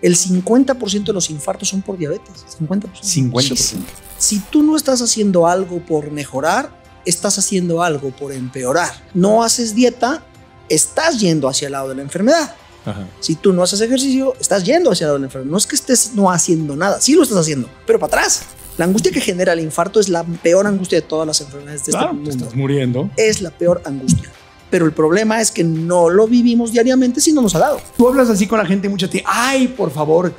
El 50% de los infartos son por diabetes. 50%. 50%. Si tú no estás haciendo algo por mejorar, estás haciendo algo por empeorar. No haces dieta, estás yendo hacia el lado de la enfermedad. Si tú no haces ejercicio, estás yendo hacia el lado de la enfermedad. No es que estés no haciendo nada, sí lo estás haciendo, pero para atrás. La angustia que genera el infarto es la peor angustia de todas las enfermedades de este ah, mundo. estás muriendo. Es la peor angustia pero el problema es que no lo vivimos diariamente si no nos ha dado. Tú hablas así con la gente mucha te, ay, por favor,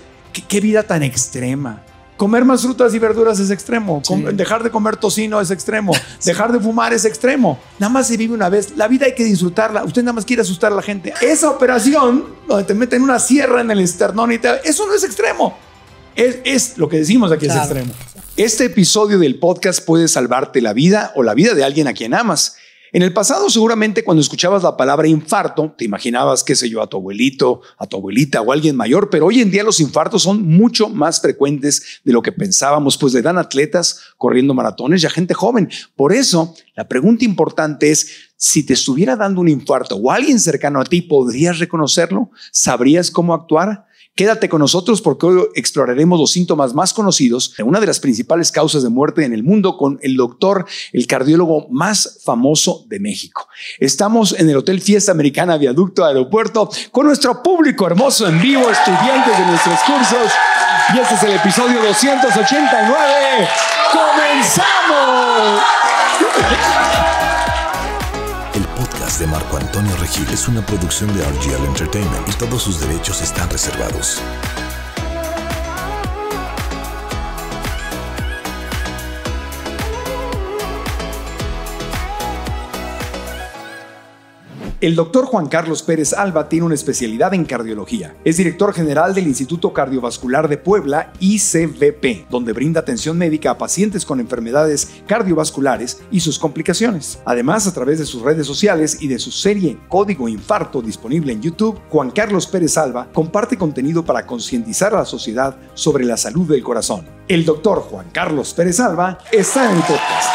qué, vida tan extrema comer más frutas y verduras es extremo, dejar de comer tocino es extremo, dejar de fumar es extremo. Nada más se vive una vez, la vida hay que disfrutarla, usted nada más quiere asustar a la gente. Esa operación donde te meten una sierra en el esternón y tal, eso no es extremo. Es, lo que decimos aquí es extremo. Este episodio del podcast puede salvarte la vida o la vida de alguien a quien amas. En el pasado seguramente cuando escuchabas la palabra infarto, te imaginabas, qué sé yo, a tu abuelito, a tu abuelita o alguien mayor, pero hoy en día los infartos son mucho más frecuentes de lo que pensábamos, pues le dan atletas corriendo maratones y a gente joven. Por eso, la pregunta importante es, si te estuviera dando un infarto o alguien cercano a ti, ¿podrías reconocerlo? ¿Sabrías cómo actuar? Quédate con nosotros porque hoy exploraremos los síntomas más conocidos de una de las principales causas de muerte en el mundo con el doctor, el cardiólogo más famoso de México. Estamos en el Hotel Fiesta Americana Viaducto Aeropuerto con nuestro público hermoso en vivo, estudiantes de nuestros cursos. Y este es el episodio 289. ¡Comenzamos! de Marco Antonio Regil es una producción de RGL Entertainment y todos sus derechos están reservados. El doctor Juan Carlos Pérez Alba tiene una especialidad en cardiología. Es director general del Instituto Cardiovascular de Puebla, ICVP, donde brinda atención médica a pacientes con enfermedades cardiovasculares y sus complicaciones. Además, a través de sus redes sociales y de su serie Código Infarto disponible en YouTube, Juan Carlos Pérez Alba comparte contenido para concientizar a la sociedad sobre la salud del corazón. El doctor Juan Carlos Pérez Alba está en el podcast.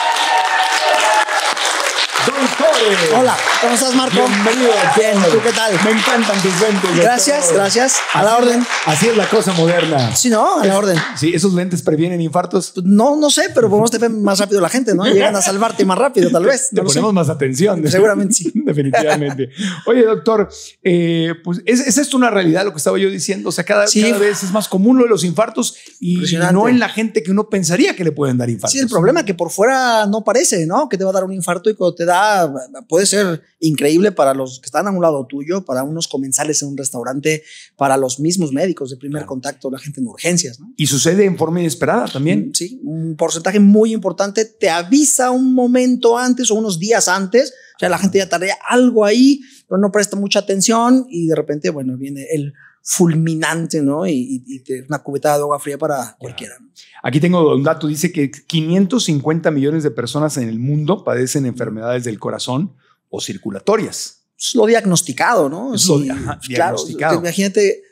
Hola, ¿cómo estás, Marco? Bienvenido. Bien, ¿tú qué tal? Me encantan tus lentes. Gracias, gracias. A la orden. Así es la cosa moderna. Sí, ¿no? A la orden. Sí, ¿esos lentes previenen infartos? No, no sé, pero podemos tener más rápido la gente, ¿no? Llegan a salvarte más rápido, tal vez. Le ponemos más atención. Seguramente sí. Definitivamente. Oye, doctor, eh, pues ¿es, esto una realidad lo que estaba yo diciendo? O sea, cada, cada vez es más común lo de los infartos y no en la gente que uno pensaría que le pueden dar infartos. Sí, el problema es que por fuera no parece, ¿no? Que te va a dar un infarto y cuando te da puede ser increíble para los que están a un lado tuyo, para unos comensales en un restaurante, para los mismos médicos de primer contacto, la gente en urgencias. Y sucede en forma inesperada también. Mm, sí, un porcentaje muy importante te avisa un momento antes o unos días antes. O sea, la gente ya tarea algo ahí, pero no presta mucha atención y de repente, bueno, viene el fulminante, ¿no? Y, una cubeta de agua fría para cualquiera. Aquí tengo un dato, dice que 550 millones de personas en el mundo padecen enfermedades del corazón o circulatorias. Es lo diagnosticado, ¿no? Es lo claro, Imagínate,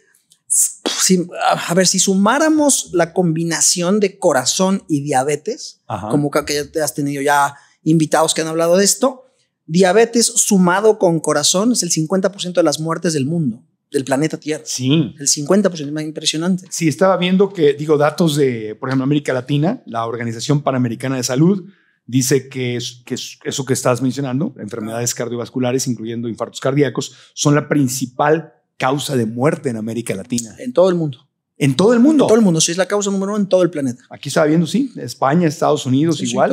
a ver, si sumáramos la combinación de corazón y diabetes, como que ya te has tenido ya invitados que han hablado de esto, diabetes sumado con corazón es el 50% de las muertes del mundo del planeta Tierra. Sí. El 50% más impresionante. Sí, estaba viendo que, digo, datos de, por ejemplo, América Latina, la Organización Panamericana de Salud, dice que, que eso que estás mencionando, enfermedades cardiovasculares, incluyendo infartos cardíacos, son la principal causa de muerte en América Latina. En todo el mundo. En todo el mundo. En todo el mundo, sí, es la causa número uno en todo el planeta. Aquí estaba viendo, sí, España, Estados Unidos, igual.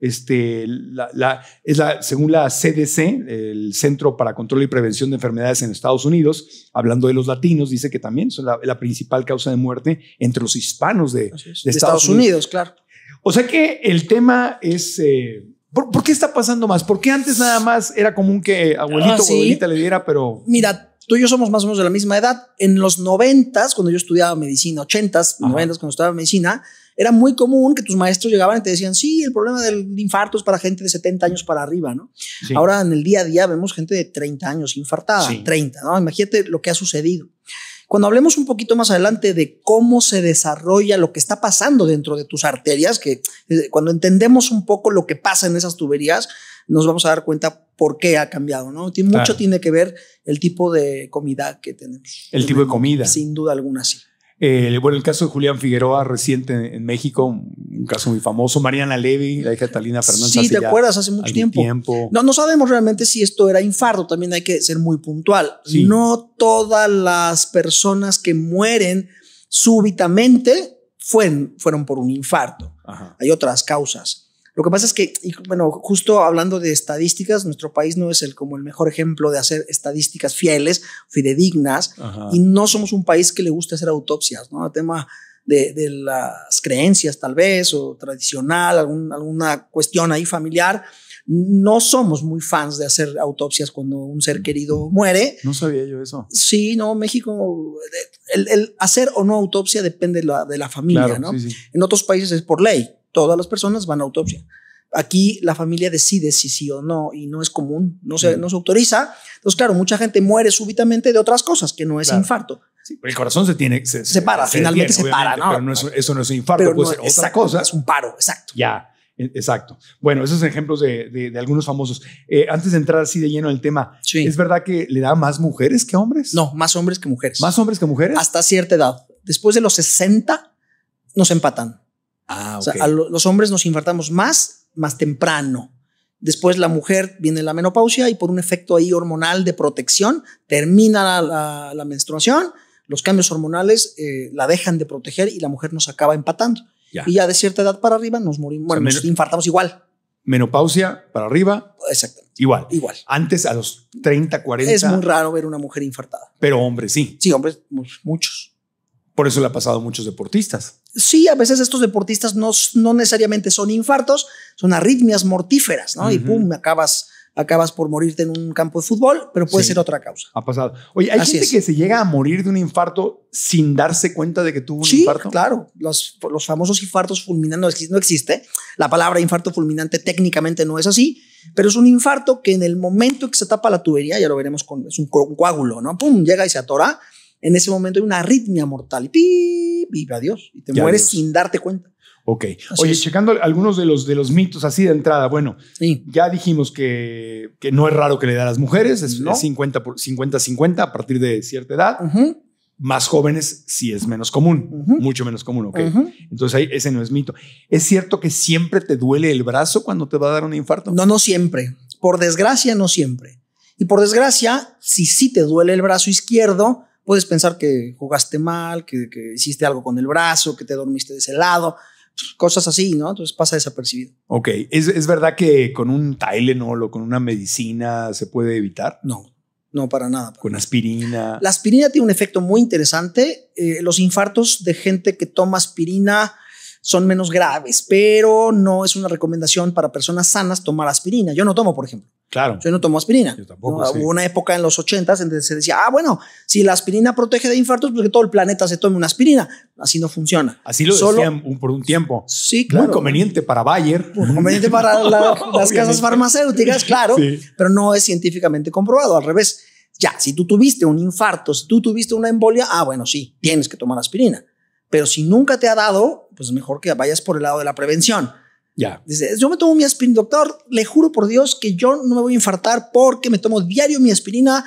Este, la, es la, según la CDC, el Centro para Control y Prevención de Enfermedades en Estados Unidos, hablando de los latinos, dice que también son la, principal causa de muerte entre los hispanos de, Estados, Unidos. claro. O sea que el tema es... Eh, ¿por, qué está pasando más? ¿Por qué antes nada más era común que abuelito ah, o abuelita le diera, pero... Mira, tú y yo somos más o menos de la misma edad. En los noventas, cuando yo estudiaba medicina, ochentas, noventas, cuando estudiaba medicina, era muy común que tus maestros llegaban y te decían, sí, el problema del infarto es para gente de 70 años para arriba, ¿no? Ahora en el día a día vemos gente de 30 años infartada, 30, ¿no? Imagínate lo que ha sucedido. Cuando hablemos un poquito más adelante de cómo se desarrolla lo que está pasando dentro de tus arterias, que eh, cuando entendemos un poco lo que pasa en esas tuberías, nos vamos a dar cuenta por qué ha cambiado, ¿no? Mucho tiene que ver el tipo de comida que tenemos. El tipo de comida. Sin duda alguna, sí. Eh, bueno, el caso de Julián Figueroa, reciente en México, un caso muy famoso. Mariana Levy, la hija de Talina Fernández. Sí, te acuerdas, hace mucho tiempo. No, no sabemos realmente si esto era infarto, también hay que ser muy puntual. No todas las personas que mueren súbitamente fueron, por un infarto. Hay otras causas. Lo que pasa es que, bueno, justo hablando de estadísticas, nuestro país no es el, como el mejor ejemplo de hacer estadísticas fieles, fidedignas, y no somos un país que le gusta hacer autopsias, ¿no? El tema de, las creencias tal vez, o tradicional, alguna cuestión ahí familiar. No somos muy fans de hacer autopsias cuando un ser querido muere. No sabía yo eso. Sí, no, México, el, hacer o no autopsia depende de la, de la familia, ¿no? En otros países es por ley todas las personas van a autopsia. Aquí la familia decide si sí o no y no es común, no se, no autoriza. Entonces, claro, mucha gente muere súbitamente de otras cosas que no es infarto. Sí, el corazón se tiene, se, para, finalmente se para, ¿no? Pero eso no es un infarto, puede ser otra cosa. Es un paro, exacto. Ya. E, exacto. Bueno, esos son ejemplos de, algunos famosos. Eh, antes de entrar así de lleno al tema, ¿es verdad que le da más mujeres que hombres? No, más hombres que mujeres. ¿Más hombres que mujeres? Hasta cierta edad. Después de los 60 nos empatan. Ah, los hombres nos infartamos más, más temprano. Después la mujer viene la menopausia y por un efecto ahí hormonal de protección termina la, menstruación, los cambios hormonales eh, la dejan de proteger y la mujer nos acaba empatando. Y ya de cierta edad para arriba nos morimos, nos infartamos igual. Menopausia para arriba. Exactamente. Igual. Igual. Antes a los 30, 40. Es muy raro ver una mujer infartada. Pero hombres sí. Sí, hombres, muchos. Por eso le ha pasado a muchos deportistas sí, a veces estos deportistas no, necesariamente son infartos, son arritmias mortíferas, ¿no? Y pum, acabas acabas por morirte en un campo de fútbol, pero puede ser otra causa. Ha pasado. Oye, hay gente que se llega a morir de un infarto sin darse cuenta de que tuvo un sí, infarto. Claro, los, los famosos infartos fulminantes no existe. La palabra infarto fulminante técnicamente no es así, pero es un infarto que en el momento que se tapa la tubería, ya lo veremos con es un coágulo, ¿no? Pum, llega y se atora en ese momento hay una arritmia mortal. Y, ¡pip! Dios Y te mueres sin darte cuenta. Ok. Oye, checando algunos de los, de los mitos así de entrada. Bueno, ya dijimos que, que, no es raro que le da a las mujeres, es 50-50 50 a partir de cierta edad. Más jóvenes sí es menos común, mucho menos común, ok. Entonces ahí ese no es mito. ¿Es cierto que siempre te duele el brazo cuando te va a dar un infarto? No, no siempre. Por desgracia, no siempre. Y por desgracia, si sí te duele el brazo izquierdo, puedes pensar que jugaste mal, que, hiciste algo con el brazo, que te dormiste de ese lado, pues, cosas así, ¿no? Entonces pasa desapercibido. Ok, ¿Es, verdad que con un Tylenol o con una medicina se puede evitar? No, no, para nada. con aspirina. La aspirina tiene un efecto muy interesante. Eh, los infartos de gente que toma aspirina son menos graves, pero no es una recomendación para personas sanas tomar aspirina. Yo no tomo, por ejemplo. Claro. Yo no tomo aspirina. Yo tampoco. Hubo una época en los 80 en donde se decía, ah, bueno, si la aspirina protege de infartos, porque pues todo el planeta se tome una aspirina. Así no funciona. Así lo Solo, por un tiempo. Sí, claro. Muy conveniente para Bayer. Muy conveniente para las casas farmacéuticas, claro, pero no es científicamente comprobado. Al revés, ya, si tú tuviste un infarto, si tú tuviste una embolia, ah, bueno, sí, tienes que tomar aspirina. Pero si nunca te ha dado, pues mejor que vayas por el lado de la prevención. Ya. Dice, yo me tomo mi aspirina, doctor, le juro por Dios que yo no me voy a infartar porque me tomo diario mi aspirina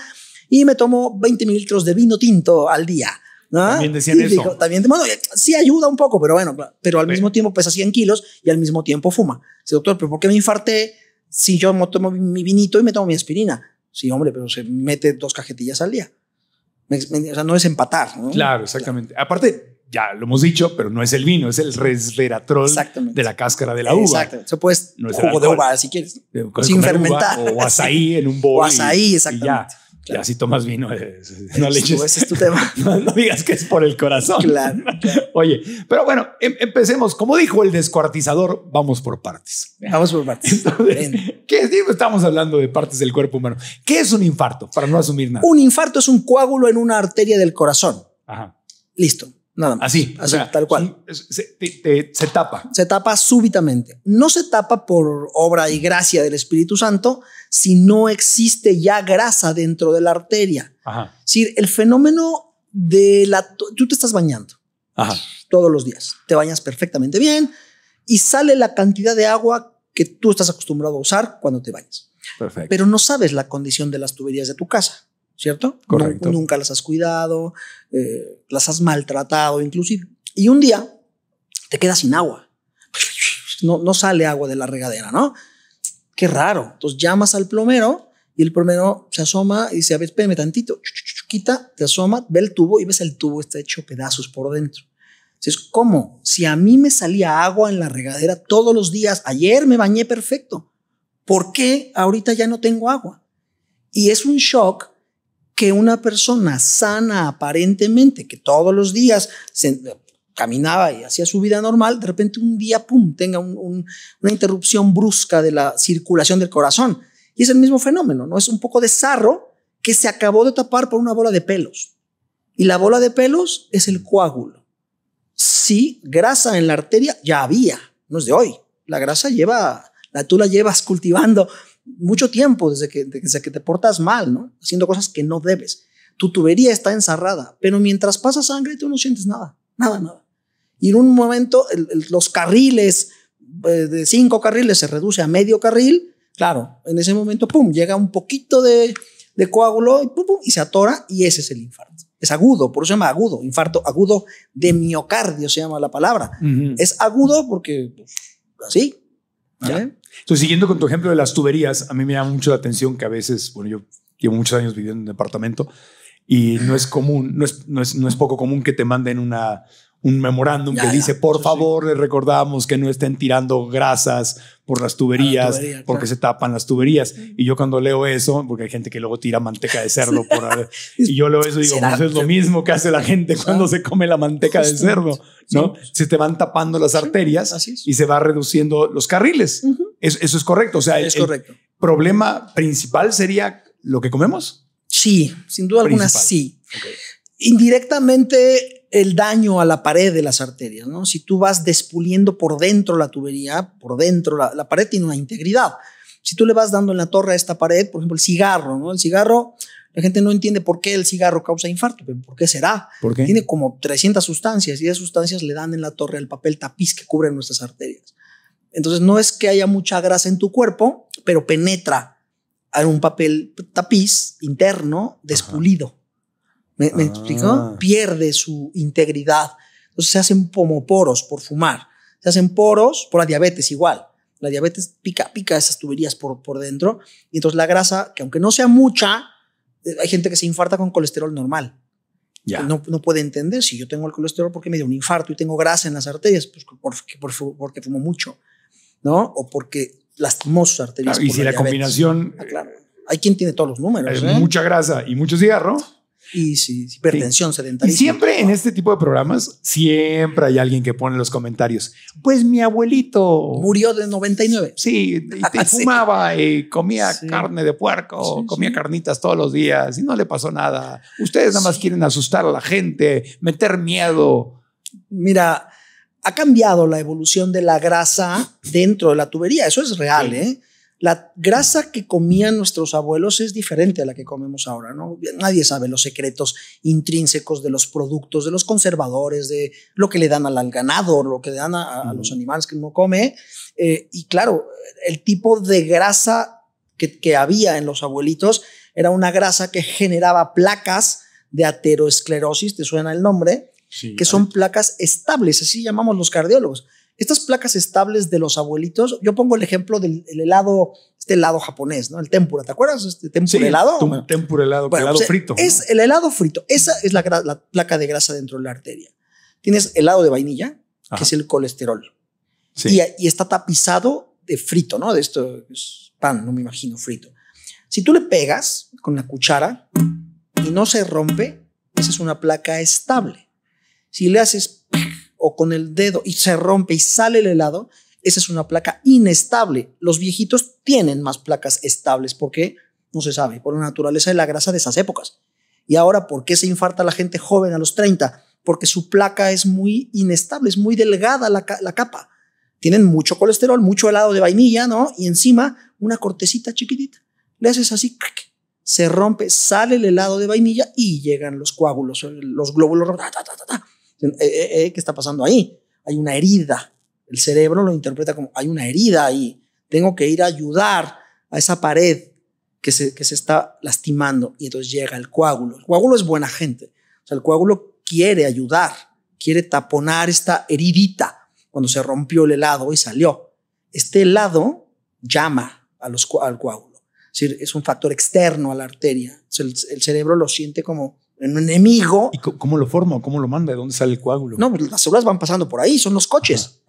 y me tomo 20 mililitros de vino tinto al día. ¿no? También decían eso. Dijo, también, bueno, sí ayuda un poco, pero bueno, pero al mismo tiempo pesa 100 kilos y al mismo tiempo fuma. Dice, doctor, pero ¿por qué me infarté si yo me tomo mi vinito y me tomo mi aspirina? Sí, hombre, pero se mete dos cajetillas al día. o sea, no es empatar. ¿no? Claro, exactamente. Aparte, ya lo hemos dicho, pero no es el vino, es el resveratrol de la cáscara de la uva. Exacto. Eso puedes jugo de uva si quieres. Eh, sin fermentar. o azaí en un bowl. O azaí, exactamente. Y ya, si tomas vino, eh, no le eches. Ese es tu tema. No, digas que es por el corazón. Claro. Oye, pero bueno, em, empecemos. Como dijo el descuartizador, vamos por partes. Vamos por partes. Entonces, ¿qué Estamos hablando de partes del cuerpo humano. ¿Qué es un infarto? Para no asumir nada. Un infarto es un coágulo en una arteria del corazón. Ajá. Listo Nada más. Así. tal cual. Se, tapa. Se tapa súbitamente. No se tapa por obra y gracia del Espíritu Santo si no existe ya grasa dentro de la arteria. si el fenómeno de la... Tú te estás bañando todos los días. Te bañas perfectamente bien y sale la cantidad de agua que tú estás acostumbrado a usar cuando te bañas. Perfecto. Pero no sabes la condición de las tuberías de tu casa. ¿cierto? Correcto. nunca las has cuidado, eh, las has maltratado inclusive. Y un día te quedas sin agua. No, no sale agua de la regadera, ¿no? Qué raro. Entonces llamas al plomero y el plomero se asoma y dice, a ver, espérame tantito. Quita, te asoma, ve el tubo y ves el tubo está hecho pedazos por dentro. Entonces, ¿cómo? Si a mí me salía agua en la regadera todos los días, ayer me bañé perfecto, ¿por qué ahorita ya no tengo agua? Y es un shock que una persona sana aparentemente, que todos los días caminaba y hacía su vida normal, de repente un día, ¡pum!, tenga una interrupción brusca de la circulación del corazón. Y es el mismo fenómeno, ¿no? Es un poco de sarro que se acabó de tapar por una bola de pelos. Y la bola de pelos es el coágulo. Sí, grasa en la arteria ya había, no es de hoy. La grasa lleva, la tú la llevas cultivando mucho tiempo desde que, que te portas mal, ¿no? Haciendo cosas que no debes. Tu tubería está encerrada, pero mientras pasa sangre tú no sientes nada, nada, nada. Y en un momento los carriles eh, de cinco carriles se reduce a medio carril. Claro, en ese momento, pum, llega un poquito de, coágulo y, pum, y se atora y ese es el infarto. Es agudo, por eso se llama agudo, infarto agudo de miocardio se llama la palabra. Es agudo porque pues, así, ¿vale? Entonces, siguiendo con tu ejemplo de las tuberías, a mí me llama mucho la atención que a veces, bueno, yo llevo muchos años viviendo en un departamento y no es común, no es, no es, no es poco común que te manden una, un memorándum que dice, por favor, les recordamos que no estén tirando grasas por las tuberías, porque se tapan las tuberías. Y yo cuando leo eso, porque hay gente que luego tira manteca de cerdo, por, y yo leo eso y digo, pues es lo mismo que hace la gente cuando se come la manteca de cerdo, ¿no? Pues. Se te van tapando las arterias y se va reduciendo los carriles. eso, es correcto. O sea, es el, correcto. problema principal sería lo que comemos. Sí, sin duda alguna sí. Indirectamente el daño a la pared de las arterias, ¿no? Si tú vas despuliendo por dentro la tubería, por dentro, la, pared tiene una integridad. Si tú le vas dando en la torre a esta pared, por ejemplo, el cigarro, ¿no? El cigarro, la gente no entiende por qué el cigarro causa infarto, pero ¿por qué será? Porque Tiene como 300 sustancias y esas sustancias le dan en la torre al papel tapiz que cubre nuestras arterias. Entonces, no es que haya mucha grasa en tu cuerpo, pero penetra en un papel tapiz interno despulido. ¿Me, explico? Ah. Pierde su integridad. Entonces se hacen pomoporos por fumar. Se hacen poros por la diabetes igual. La diabetes pica, pica esas tuberías por, por dentro. Y entonces la grasa, que aunque no sea mucha, eh, hay gente que se infarta con colesterol normal. Ya. No, no, puede entender si yo tengo el colesterol porque me dio un infarto y tengo grasa en las arterias, pues porque, fumo mucho, ¿no? O porque lastimó sus arterias. y si la, combinación. Ah, claro. Hay quien tiene todos los números. ¿eh? Mucha grasa y mucho cigarro y sí, hipertensión, sedentaria. Y siempre en este tipo de programas, siempre hay alguien que pone los comentarios, pues mi abuelito... Murió de 99. Sí, y, fumaba y comía carne de puerco, comía carnitas todos los días y no le pasó nada. Ustedes nada más quieren asustar a la gente, meter miedo. Mira, ha cambiado la evolución de la grasa dentro de la tubería, eso es real, ¿eh? la grasa que comían nuestros abuelos es diferente a la que comemos ahora, ¿no? Nadie sabe los secretos intrínsecos de los productos, de los conservadores, de lo que le dan al ganado, lo que le dan a, los animales que uno come. Eh, y claro, el tipo de grasa que, había en los abuelitos era una grasa que generaba placas de ateroesclerosis, ¿te suena el nombre? que son placas estables, así llamamos los cardiólogos estas placas estables de los abuelitos, yo pongo el ejemplo del helado, este helado japonés, ¿no? El tempura, ¿te acuerdas? Este, helado. tempura helado, helado pues, frito. Es el helado frito. Esa es la, placa de grasa dentro de la arteria. Tienes helado de vainilla, que es el colesterol. Y, y, está tapizado de frito, ¿no? De esto es pan, no me imagino, frito. Si tú le pegas con la cuchara y no se rompe, esa es una placa estable. Si le haces o con el dedo y se rompe y sale el helado, esa es una placa inestable. Los viejitos tienen más placas estables porque no se sabe, por la naturaleza de la grasa de esas épocas. Y ahora, ¿por qué se infarta la gente joven a los 30? Porque su placa es muy inestable, es muy delgada la, capa. Tienen mucho colesterol, mucho helado de vainilla, ¿no? Y encima una cortecita chiquitita. Le haces así, se rompe, sale el helado de vainilla y llegan los coágulos, los glóbulos, eh, eh, eh, ¿qué está pasando ahí? Hay una herida. El cerebro lo interpreta como, hay una herida ahí. Tengo que ir a ayudar a esa pared que se, se está lastimando. Y entonces llega el coágulo. El coágulo es buena gente. O sea, el coágulo quiere ayudar, quiere taponar esta heridita cuando se rompió el helado y salió. Este helado llama al coágulo. Es, es un factor externo a la arteria. el cerebro lo siente como un enemigo. ¿Y cómo lo forma? ¿Cómo lo manda? ¿De dónde sale el coágulo? No, pues, las células van pasando por ahí, son los coches.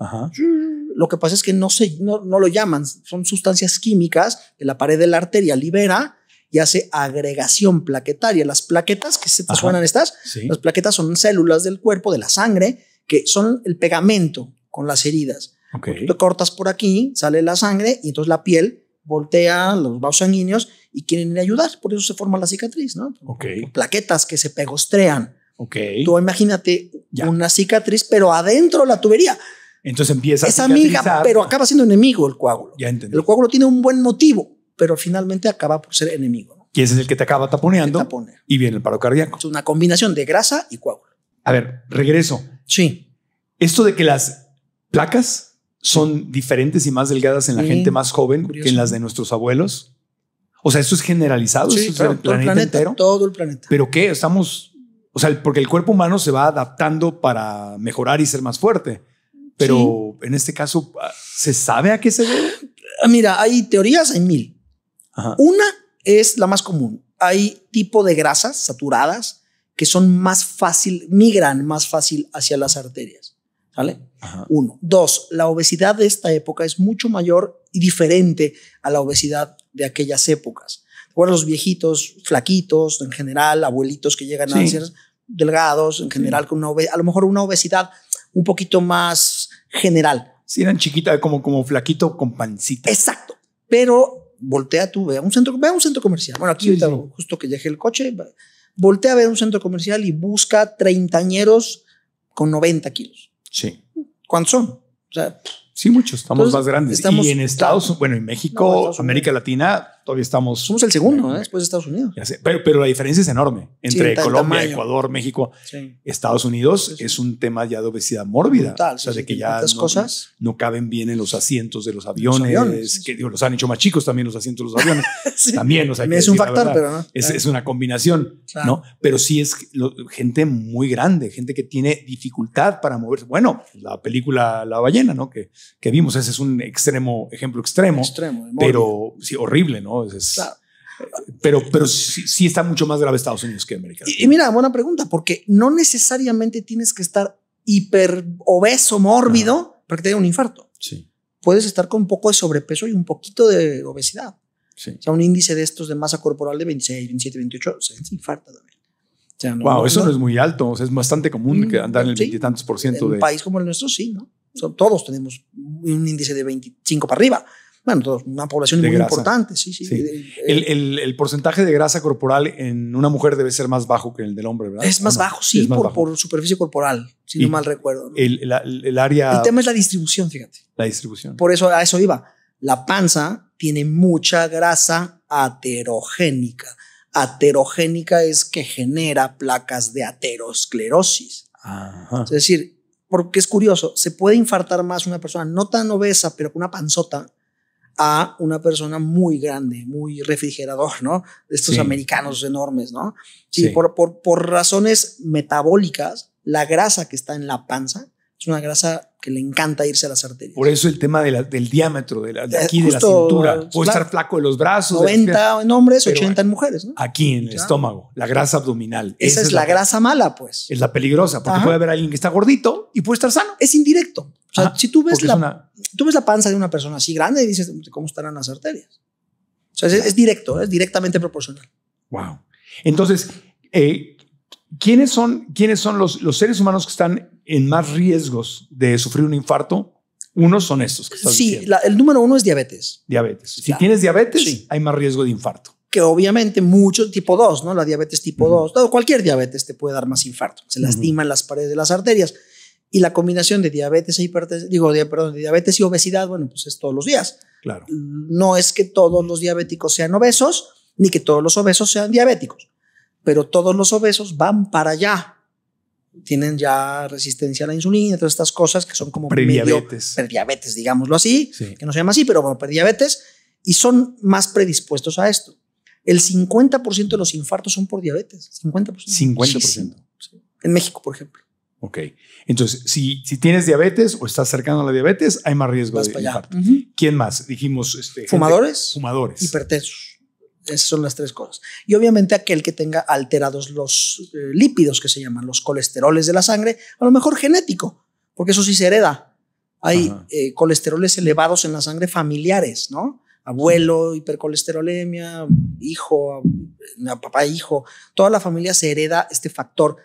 Lo que pasa es que no, se, no, lo llaman, son sustancias químicas que la pared de la arteria libera y hace agregación plaquetaria. Las plaquetas, que se te suenan estas, las plaquetas son células del cuerpo, de la sangre, que son el pegamento con las heridas. Okay. cortas por aquí, sale la sangre y entonces la piel voltea los vasos sanguíneos y quieren ayudar, por eso se forma la cicatriz, ¿no? Ok. Plaquetas que se pegostrean. Ok Tú imagínate una cicatriz, pero adentro la tubería. Entonces empieza a Es amiga, pero acaba siendo enemigo el coágulo. Ya entendí. El coágulo tiene un buen motivo, pero finalmente acaba por ser enemigo. ¿no? Y ese es el que te acaba taponeando. Y viene el paro cardíaco. Es una combinación de grasa y coágulo. A ver, regreso. Sí. Esto de que las placas son diferentes y más delgadas en la gente más joven que en las de nuestros abuelos. O sea, eso es generalizado, es el planeta, planeta entero. Todo el planeta. Pero qué, estamos, o sea, porque el cuerpo humano se va adaptando para mejorar y ser más fuerte. Pero en este caso, ¿se sabe a qué se debe? Ah, mira, hay teorías, hay mil. Una es la más común. Hay tipo de grasas saturadas que son más fácil, migran más fácil hacia las arterias. ¿Vale? Uno. Dos, la obesidad de esta época es mucho mayor y diferente a la obesidad de aquellas épocas. Bueno, los viejitos, flaquitos, en general, abuelitos que llegan a ser delgados, en general, con una a lo mejor una obesidad un poquito más general. Si eran chiquita, como, como flaquito con pancita. Exacto. Pero voltea tú, ve a un centro, un centro comercial. Bueno, aquí justo que dejé el coche, voltea a ver un centro comercial y busca treintañeros con 90 kilos. Sí. ¿Cuántos son? O sea, sí, muchos. Estamos más grandes. y en Estados, Unidos, bueno, en México, América Latina, Todavía estamos. Somos el segundo, ¿eh? después de Estados Unidos. Pero, pero, la diferencia es enorme entre Colombia, Ecuador, México. Estados Unidos es un tema ya de obesidad mórbida. o sea, de que ya no, cosas. no caben bien en los asientos de los aviones. Los que digo, los han hecho más chicos también los asientos de los aviones. también, o sea, es un factor, pero no. Es, una combinación, ¿no? Pero sí es gente muy grande, gente que tiene dificultad para moverse. Bueno, la película La ballena, ¿no? Que, que vimos, ese es un extremo, ejemplo extremo. Extremo, pero sí, horrible, ¿no? Eh, pero, pero sí, está mucho más grave Estados Unidos que América. Y, mira, buena pregunta, porque no necesariamente tienes que estar hiper obeso, mórbido, para que te dé un infarto. Sí. Puedes estar con un poco de sobrepeso y un poquito de obesidad. Sí. O sea, un índice de estos de masa corporal de 26, 27, 28, o infarta también. wow, eso no, es muy alto. O sea, es bastante común que mm, andar en el veintitantos por ciento. En un país como el nuestro, sí, ¿no? todos tenemos un índice de 25 para arriba bueno, una población muy importante. Sí, sí. Eh, el, porcentaje de grasa corporal en una mujer debe ser más bajo que el del hombre, ¿verdad? Es más bajo, sí, por, superficie corporal, si no mal recuerdo. El, área. El tema es la distribución, fíjate. La distribución. Por eso a eso iba. La panza tiene mucha grasa aterogénica. Aterogénica es que genera placas de aterosclerosis. Es decir, porque es curioso, se puede infartar más una persona no tan obesa, pero con una panzota, a una persona muy grande, muy refrigerador, ¿no? De Estos americanos enormes, ¿no? Sí, Por, razones metabólicas, la grasa que está en la panza es una grasa que le encanta irse a las arterias. Por eso el tema del diámetro, de, la, eh, aquí, de la cintura. Puede estar flaco en los brazos. 90 en hombres, 80 en mujeres, ¿no? Aquí, en el estómago, la grasa abdominal. Esa, es, la, grasa mala, pues. Es la peligrosa, porque puede haber alguien que está gordito y puede estar sano. Es indirecto. O sea, si tú ves, la, tú ves la panza de una persona así grande y dices, ¿cómo estarán las arterias? O sea, es, directo, es directamente proporcional. Wow. Entonces, eh, ¿quiénes son, quiénes son los, los seres humanos que están en más riesgos de sufrir un infarto? Unos son estos. Que estás sí, el número uno es diabetes. Diabetes. Si tienes diabetes, hay más riesgo de infarto. Que obviamente muchos, tipo 2, ¿no? La diabetes tipo 2, cualquier diabetes te puede dar más infarto. Se lastiman las paredes de las arterias. Y la combinación de diabetes e digo, diabetes y obesidad, bueno, pues es todos los días. Claro. No es que todos los diabéticos sean obesos, ni que todos los obesos sean diabéticos, pero todos los obesos van para allá. Tienen ya resistencia a la insulina, todas estas cosas que son como prediabetes, medio, digámoslo así, que no se llama así, pero bueno, prediabetes, y son más predispuestos a esto. El 50% de los infartos son por diabetes, 50%. 50%. En México, por ejemplo. Ok. Entonces, si, si tienes diabetes o estás cercano a la diabetes, hay más riesgo de infarto. ¿Quién más? Dijimos. Este, fumadores. fumadores. Hipertensos. Esas son las tres cosas. Y obviamente aquel que tenga alterados los eh, lípidos, que se llaman los colesteroles de la sangre, a lo mejor genético, porque eso sí se hereda. Hay eh, colesteroles elevados en la sangre familiares, ¿no? Abuelo, hipercolesterolemia, hijo, eh, papá, hijo, toda la familia se hereda este factor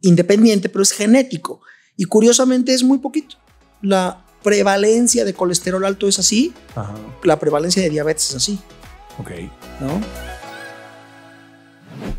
independiente, pero es genético. Y curiosamente es muy poquito. La prevalencia de colesterol alto es así, la prevalencia de diabetes es así. Ok. ¿No?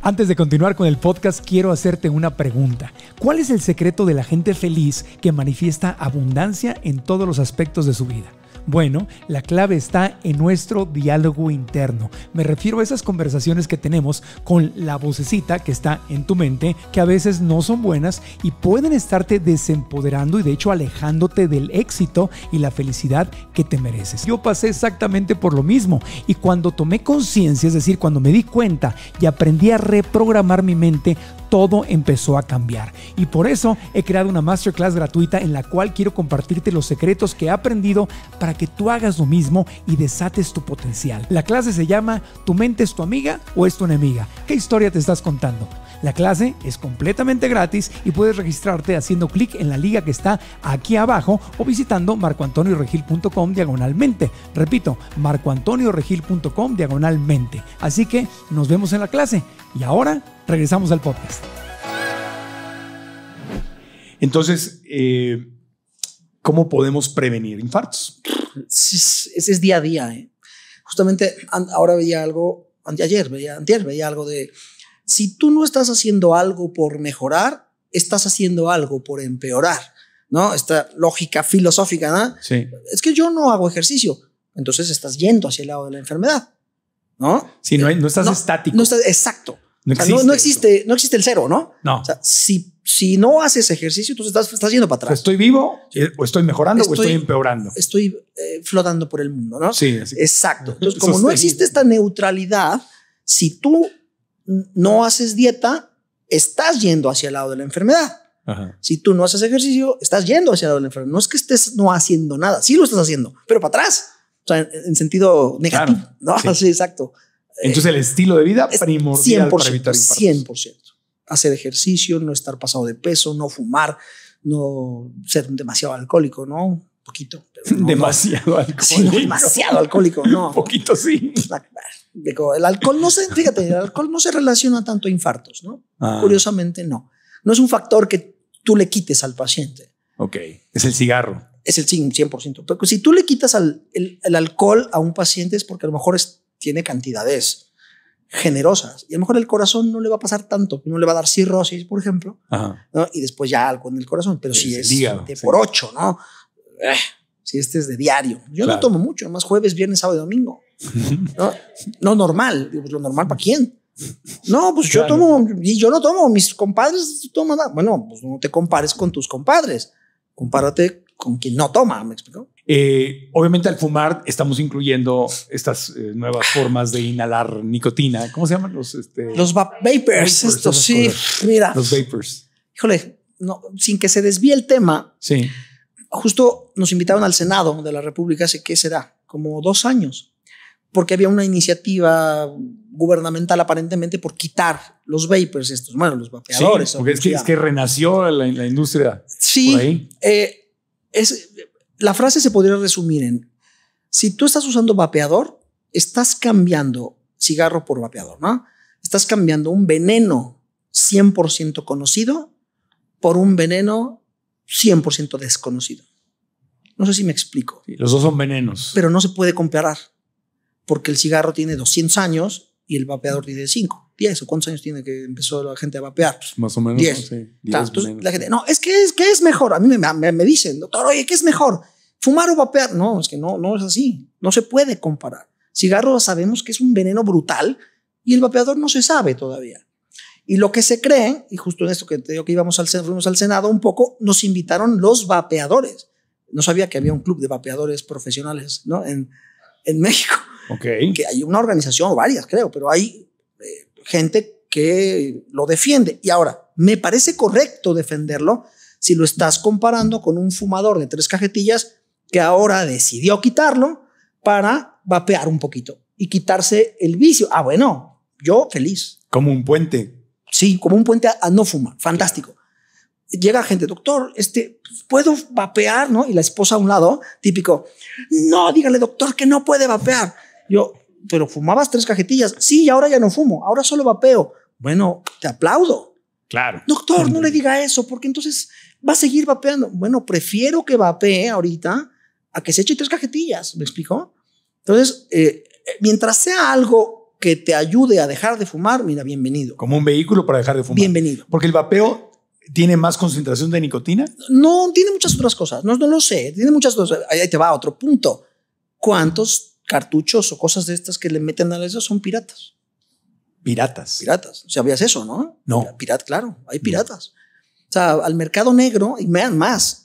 Antes de continuar con el podcast, quiero hacerte una pregunta. ¿Cuál es el secreto de la gente feliz que manifiesta abundancia en todos los aspectos de su vida? Bueno, la clave está en nuestro diálogo interno. Me refiero a esas conversaciones que tenemos con la vocecita que está en tu mente, que a veces no son buenas y pueden estarte desempoderando y de hecho alejándote del éxito y la felicidad que te mereces. Yo pasé exactamente por lo mismo y cuando tomé conciencia, es decir, cuando me di cuenta y aprendí a reprogramar mi mente, todo empezó a cambiar. Y por eso he creado una masterclass gratuita en la cual quiero compartirte los secretos que he aprendido para que que tú hagas lo mismo y desates tu potencial. La clase se llama ¿Tu mente es tu amiga o es tu enemiga? ¿Qué historia te estás contando? La clase es completamente gratis y puedes registrarte haciendo clic en la liga que está aquí abajo o visitando marcoantonioregil.com diagonalmente. Repito, marcoantonioregil.com diagonalmente. Así que nos vemos en la clase y ahora regresamos al podcast. Entonces, eh, ¿cómo podemos prevenir infartos? es, es, día a día. ¿eh? Justamente ahora veía algo, anteayer, veía, veía algo de, si tú no estás haciendo algo por mejorar, estás haciendo algo por empeorar, ¿no? Esta lógica filosófica, ¿no? Es que yo no hago ejercicio, entonces estás yendo hacia el lado de la enfermedad, ¿no? si no, estás estático. No exacto. No, existe no, existe, no, existe, el cero, ¿no? No. O sea, si si no haces ejercicio, tú estás, estás yendo para atrás. ¿Estoy vivo? Eh, ¿O estoy mejorando o estoy empeorando? Estoy eh, flotando por el mundo, ¿no? Sí, exacto. Entonces, como no existe esta neutralidad, si tú no haces dieta, estás yendo hacia el lado de la enfermedad. Si tú no haces ejercicio, estás yendo hacia el lado de la enfermedad. No es que estés no haciendo nada, sí lo estás haciendo, pero para atrás. O sea, en, sentido negativo. no, sí. exacto. Entonces, el eh, estilo de vida primordial 100%, para evitar 100% hacer ejercicio, no estar pasado de peso, no fumar, no ser demasiado alcohólico, ¿no? Poquito. demasiado alcohólico. demasiado alcohólico, no. Poquito sí. El alcohol no se, fíjate, el alcohol no se relaciona tanto a infartos, ¿no? Ah. Curiosamente no. No es un factor que tú le quites al paciente. Ok, es el cigarro. Es el 100%. Pero si tú le quitas al, el, alcohol a un paciente es porque a lo mejor es, tiene cantidades generosas. Y a lo mejor el corazón no le va a pasar tanto, no le va a dar cirrosis, por ejemplo, y después ya algo en el corazón. Pero si es de por ocho, ¿no? Eh, si este es de diario. Yo no tomo mucho, más jueves, viernes, sábado y domingo. no, normal. Digo, pues, lo normal para quién. No, pues yo tomo, y yo no tomo, mis compadres toman. Bueno, pues no te compares con tus compadres, compárate con quien no toma, ¿me explico? Eh, obviamente al fumar estamos incluyendo estas eh, nuevas formas de inhalar nicotina. ¿Cómo se llaman los? Este, los estos, sí. Mira. Los vapers Híjole, no, sin que se desvíe el tema. Sí. Justo nos invitaron al Senado de la República hace, ¿qué será? Como dos años. Porque había una iniciativa gubernamental aparentemente por quitar los vapers estos, bueno, los vapeadores. porque es que, renació la, industria. Sí. Eh, es, la frase se podría resumir en, si tú estás usando vapeador, estás cambiando cigarro por vapeador, ¿no? Estás cambiando un veneno 100% conocido por un veneno 100% desconocido. No sé si me explico. los dos son venenos. Pero no se puede comparar, porque el cigarro tiene 200 años y el vapeador tiene 5, 10, o cuántos años tiene que empezó la gente a vapear. Pues más o menos, 10. la gente, no, es que es, que es mejor. A mí me dicen, doctor, oye, ¿qué es mejor? fumar o vapear. No, es que no, no es así. No se puede comparar. Cigarro sabemos que es un veneno brutal y el vapeador no se sabe todavía. Y lo que se cree, y justo en esto que te digo que íbamos al, fuimos al Senado un poco, nos invitaron los vapeadores. No sabía que había un club de vapeadores profesionales en, México. Okay. Que hay una organización, varias creo, pero hay eh, gente que lo defiende. Y ahora, me parece correcto defenderlo si lo estás comparando con un fumador de tres cajetillas que ahora decidió quitarlo para vapear un poquito y quitarse el vicio. Ah, bueno, yo feliz. Como un puente. Sí, como un puente a, no fumar. Fantástico. Llega gente, doctor, este, pues, ¿puedo vapear? ¿No? Y la esposa a un lado, típico, no, dígale, doctor, que no puede vapear. Yo, pero fumabas tres cajetillas. Sí, ahora ya no fumo, ahora solo vapeo. Bueno, te aplaudo. Claro. Doctor, no le diga eso, porque entonces va a seguir vapeando. Bueno, prefiero que vapee ahorita a que se eche tres cajetillas, ¿me explico? Entonces, eh, eh, mientras sea algo que te ayude a dejar de fumar, mira, bienvenido. Como un vehículo para dejar de fumar. Bienvenido. Porque el vapeo tiene más concentración de nicotina. No, tiene muchas otras cosas, no, no lo sé, tiene muchas cosas. Ahí te va a otro punto. ¿Cuántos cartuchos o cosas de estas que le meten a la son piratas? Piratas. Piratas. Sabías eso, ¿no? No. Pirat, claro, hay piratas. O sea, al mercado negro, y vean más,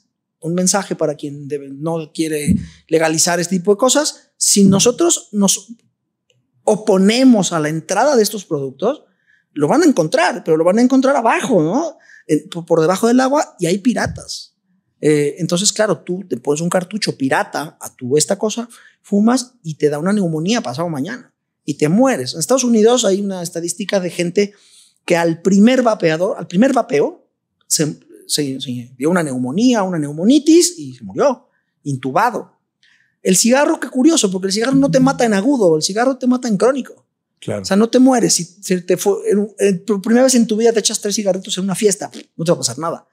un mensaje para quien no quiere legalizar este tipo de cosas. Si nosotros nos oponemos a la entrada de estos productos, lo van a encontrar, pero lo van a encontrar abajo, ¿no? Eh, por, debajo del agua y hay piratas. Eh, entonces, claro, tú te pones un cartucho pirata a tu esta cosa, fumas y te da una neumonía pasado mañana y te mueres. En Estados Unidos hay una estadística de gente que al primer vapeador, al primer vapeo, se, se, dio una neumonía, una neumonitis y se murió, intubado. El cigarro, qué curioso, porque el cigarro no te mata en agudo, el cigarro te mata en crónico. Claro. O sea, no te mueres. Si, te fue, primera vez en tu vida te echas tres cigarritos en una fiesta, no te va a pasar nada.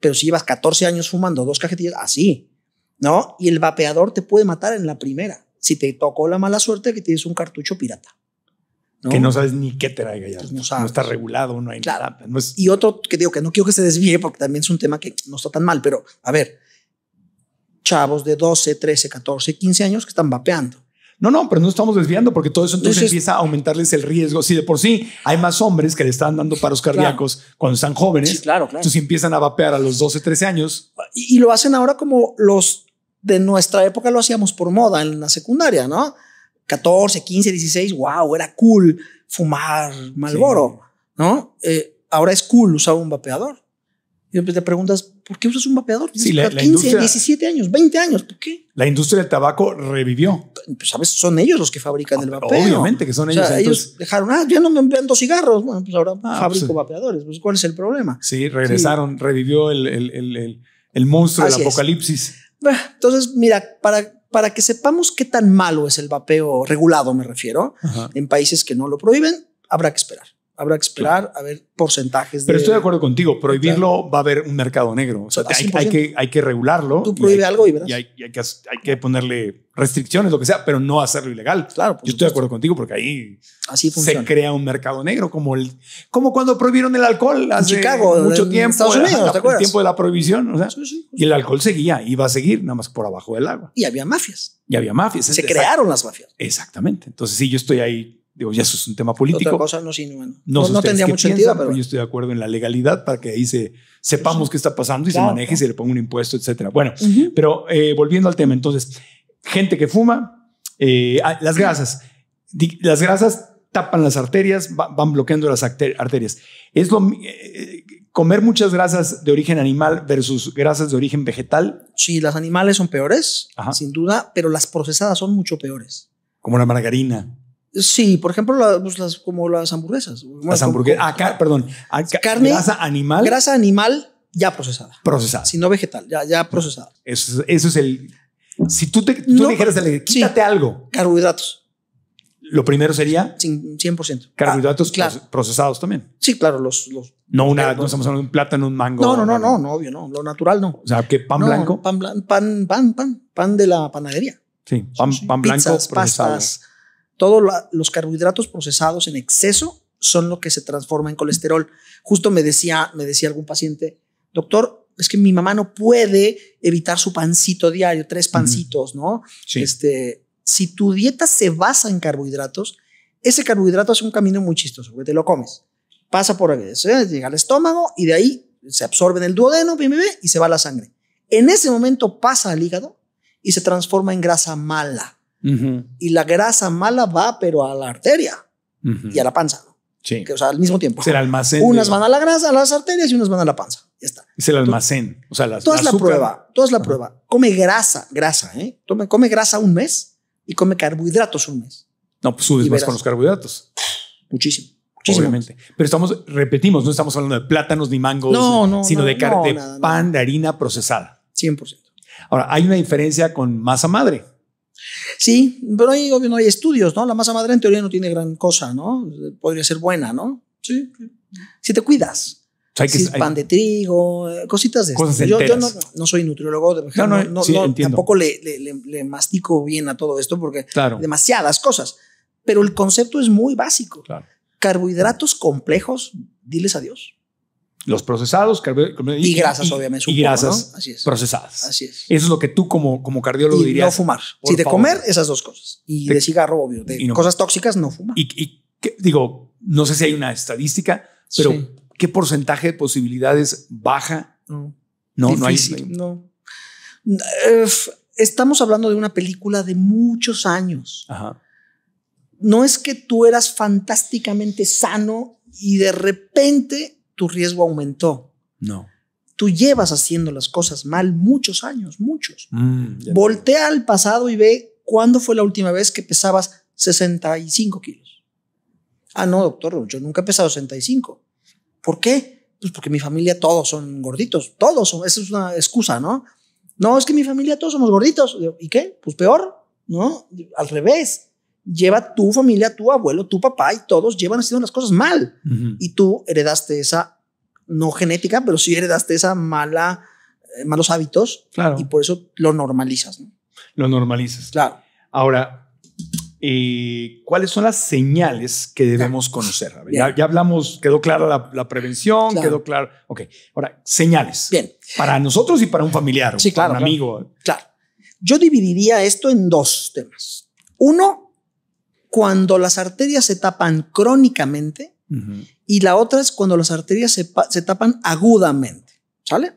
Pero si llevas 14 años fumando dos cajetillas, así, ¿no? Y el vapeador te puede matar en la primera. Si te tocó la mala suerte que tienes un cartucho pirata. Que no sabes ni qué te traiga ya. Pues no, está regulado, no hay nada. Y otro que digo que no quiero que se desvíe porque también es un tema que no está tan mal, pero a ver, chavos de 12, 13, 14, 15 años que están vapeando. No, no, pero no estamos desviando porque todo eso entonces, empieza a aumentarles el riesgo. Si de por sí hay más hombres que le están dando paros cardíacos cuando están jóvenes, claro, entonces empiezan a vapear a los 12, 13 años. y lo hacen ahora como los de nuestra época lo hacíamos por moda en la secundaria, ¿no? 14, 15, 16, wow, era cool fumar Malboro, ¿no? Eh, ahora es cool usar un vapeador. Y después pues te preguntas, ¿por qué usas un vapeador? Sí, la, 15, 17 años, 20 años, ¿por qué? La industria del tabaco revivió. Pues, ¿sabes? Son ellos los que fabrican el vapeador Obviamente que son ellos. ellos dejaron, ah, ya no me envían dos cigarros. Bueno, pues ahora ah, pues fabrico vapeadores. Pues, ¿cuál es el problema? Sí, regresaron, revivió el, el, el, el monstruo del apocalipsis. Entonces, mira, para para que sepamos qué tan malo es el vapeo regulado, me refiero. En países que no lo prohíben, habrá que esperar habrá que esperar a ver porcentajes. de Pero estoy de acuerdo contigo, prohibirlo va a haber un mercado negro. O sea, hay, hay, que, hay que regularlo. Tú prohíbe algo y verás. hay, que, ponerle restricciones, lo que sea, pero no hacerlo ilegal. Claro. Yo estoy de acuerdo contigo porque ahí Así se crea un mercado negro, como, el, como cuando prohibieron el alcohol en Chicago, mucho en tiempo. Estados Unidos, El tiempo de la prohibición. O sea, y el alcohol seguía, iba a seguir, nada más por abajo del agua. Y había mafias. Y había mafias. Se crearon las mafias. Exactamente. Entonces, sí, yo estoy ahí Digo, ya eso es un tema político. Otra no, no, tendría mucho sentido, pero... Yo estoy de acuerdo en la legalidad para que ahí se, sepamos qué está pasando y se maneje y se le ponga un impuesto, etcétera. Bueno, pero eh, volviendo al tema, entonces, gente que fuma, eh, ah, las grasas. Las grasas tapan las arterias, van bloqueando las arterias. Es lo, eh, comer muchas grasas de origen animal versus grasas de origen vegetal. Sí, las animales son peores, sin duda, pero las procesadas son mucho peores. Como la margarina. Sí, por ejemplo, pues, las, como las hamburguesas. Las hamburguesas. perdón. Pues, carne. Grasa animal. Grasa animal ya procesada. Procesada. Si no vegetal, ya, ya procesada. Eso, es el. Si tú, te, tú dijeras, quítate algo. Carbohidratos. Lo primero sería. 100%. Carbohidratos ah, claro. procesados también. Sí, claro, los. no, una, no estamos hablando de un plátano, un mango. No, no, no, no, obvio, no. Lo natural no. O sea, que pan blanco. Pan, pan, pan, pan, pan de la panadería. Sí, pan, pan blanco procesado. Pastas, todos los carbohidratos procesados en exceso son lo que se transforma en colesterol. Justo me decía, me decía algún paciente, doctor, es que mi mamá no puede evitar su pancito diario, tres pancitos, ¿no? Este, si tu dieta se basa en carbohidratos, ese carbohidrato hace un camino muy chistoso, porque te lo comes, pasa por el llega al estómago y de ahí se absorbe en el duodeno y se va a la sangre. En ese momento pasa al hígado y se transforma en grasa mala. Y la grasa mala va, pero a la arteria y a la panza. Sí. o sea, al mismo tiempo. Se almacena. Unas van a la grasa, a las arterias y unas van a la panza. Ya está. Es el almacén. O sea, las, toda la, prueba. Toda es la prueba. Come grasa, grasa, ¿eh? come grasa un mes y come carbohidratos un mes. No, pues subes más con los carbohidratos. Muchísimo. Muchísimo. Pero estamos, repetimos, no estamos hablando de plátanos ni mangos, sino de, de pan, de harina procesada. 100%. Ahora, hay una diferencia con masa madre. Sí, pero ahí obvio, no hay estudios, ¿no? La masa madre en teoría no tiene gran cosa, ¿no? Podría ser buena, ¿no? Sí. Si te cuidas. pan de trigo, eh, cositas de Cosas yo, yo, no, soy nutriólogo, tampoco le, mastico bien a todo esto porque claro. demasiadas cosas. Pero el concepto es muy básico. Carbohidratos complejos, diles adiós los procesados, y, grasas, obviamente. y grasas es. procesadas. Así es. Eso es lo que tú como, como cardiólogo dirías. No fumar. Sí, de comer, esas dos cosas. Y de, cigarro, obvio. De cosas tóxicas, no fumar. Y, digo, no sé si hay una estadística, pero ¿qué porcentaje de posibilidades baja? No, no, hay. No. Estamos hablando de una película de muchos años. No es que tú eras fantásticamente sano y de repente tu riesgo aumentó. No. Tú llevas haciendo las cosas mal muchos años, muchos. Mm, Voltea al pasado y ve cuándo fue la última vez que pesabas 65 kilos. Ah, no, doctor, yo nunca he pesado 65. ¿Por qué? Pues porque mi familia todos son gorditos, todos son, esa es una excusa, ¿no? No, es que mi familia todos somos gorditos. ¿Y qué? Pues peor, ¿no? Al revés lleva tu familia, tu abuelo, tu papá y todos llevan haciendo las cosas mal. Y tú heredaste esa, no genética, pero sí heredaste esa mala, eh, malos hábitos. Y por eso lo normalizas. ¿no? Lo normalizas. Claro. Ahora, eh, ¿cuáles son las señales que debemos conocer? Ya, hablamos, quedó clara la, prevención, quedó claro. Ok, ahora, señales. Bien. Para nosotros y para un familiar, para un amigo. Claro. Yo dividiría esto en dos temas. Uno, cuando las arterias se tapan crónicamente y la otra es cuando las arterias se, tapan agudamente. ¿Sale?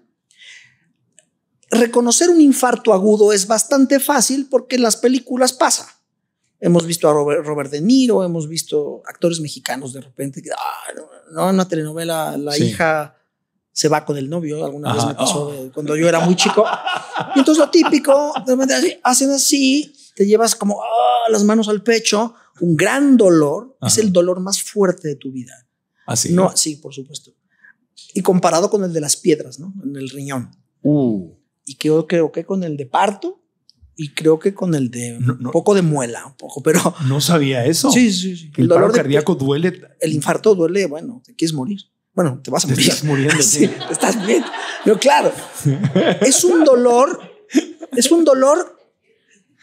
Reconocer un infarto agudo es bastante fácil porque en las películas pasa. Hemos visto a Robert, De Niro, hemos visto actores mexicanos de repente, ah, no, en una telenovela la hija se va con el novio, alguna vez me pasó oh. cuando yo era muy chico. Y entonces lo típico, hacen así, te llevas como ah, las manos al pecho un gran dolor es el dolor más fuerte de tu vida. Así. no, sí, por supuesto. Y comparado con el de las piedras, ¿no? En el riñón. Uh. Y creo, creo que con el de parto y creo que con el de un poco de muela, un poco, pero no sabía eso. Sí, sí, sí. El, dolor cardíaco duele. El infarto duele, bueno, te quieres morir. Bueno, te vas a morir. Estás sí, estás bien. Pero claro, es un dolor, es un dolor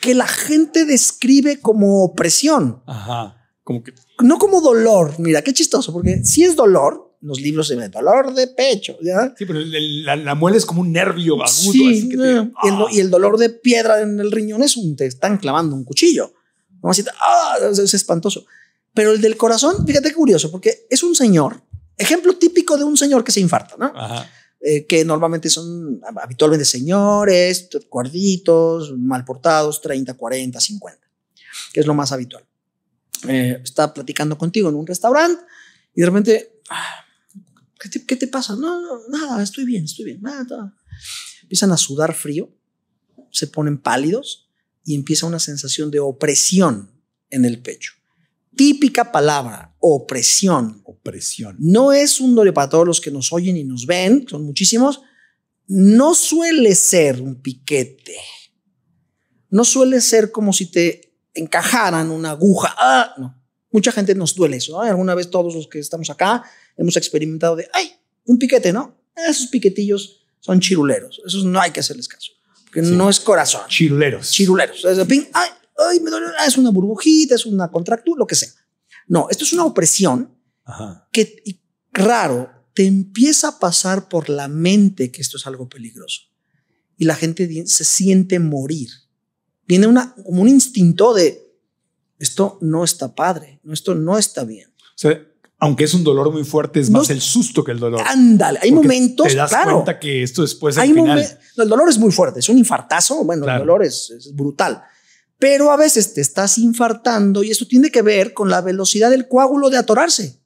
que la gente describe como opresión. Ajá. Como que... No como dolor. Mira, qué chistoso, porque si es dolor, los libros se ven dolor de pecho. ¿ya? Sí, pero la, muela es como un nervio agudo. así que ah. y, el, dolor de piedra en el riñón es un, te están clavando un cuchillo. Vamos a decir, ah, es espantoso. Pero el del corazón, fíjate curioso, porque es un señor, ejemplo típico de un señor que se infarta, ¿no? Ajá. Eh, que normalmente son habitualmente señores, gorditos, mal portados, 30, 40, 50, que es lo más habitual. Eh, estaba está platicando contigo en un restaurante y de repente, ah, ¿qué te, qué te pasa? No, no, nada, estoy bien, estoy bien, nada, nada. Empiezan a sudar frío, se ponen pálidos y empieza una sensación de opresión en el pecho típica palabra, opresión. Opresión. No es un dolor para todos los que nos oyen y nos ven, son muchísimos. No suele ser un piquete. No suele ser como si te encajaran una aguja. ¡Ah! No. Mucha gente nos duele eso. Alguna vez todos los que estamos acá hemos experimentado de, ay, un piquete, ¿no? Esos piquetillos son chiruleros. Esos no hay que hacerles caso. Porque no es corazón. Chiruleros. Chiruleros. ay, Ah, es una burbujita, es una contractura, lo que sea. No, esto es una opresión que, raro, te empieza a pasar por la mente que esto es algo peligroso. Y la gente se siente morir. Viene una, como un instinto de, esto no está padre, esto no está bien. aunque es un dolor muy fuerte, es más el susto que el dolor. Ándale, hay momentos, te das claro, cuenta que esto después es el el dolor es muy fuerte, es un infartazo, bueno, el dolor es, es, brutal pero a veces te estás infartando y eso tiene que ver con la velocidad del coágulo de atorarse.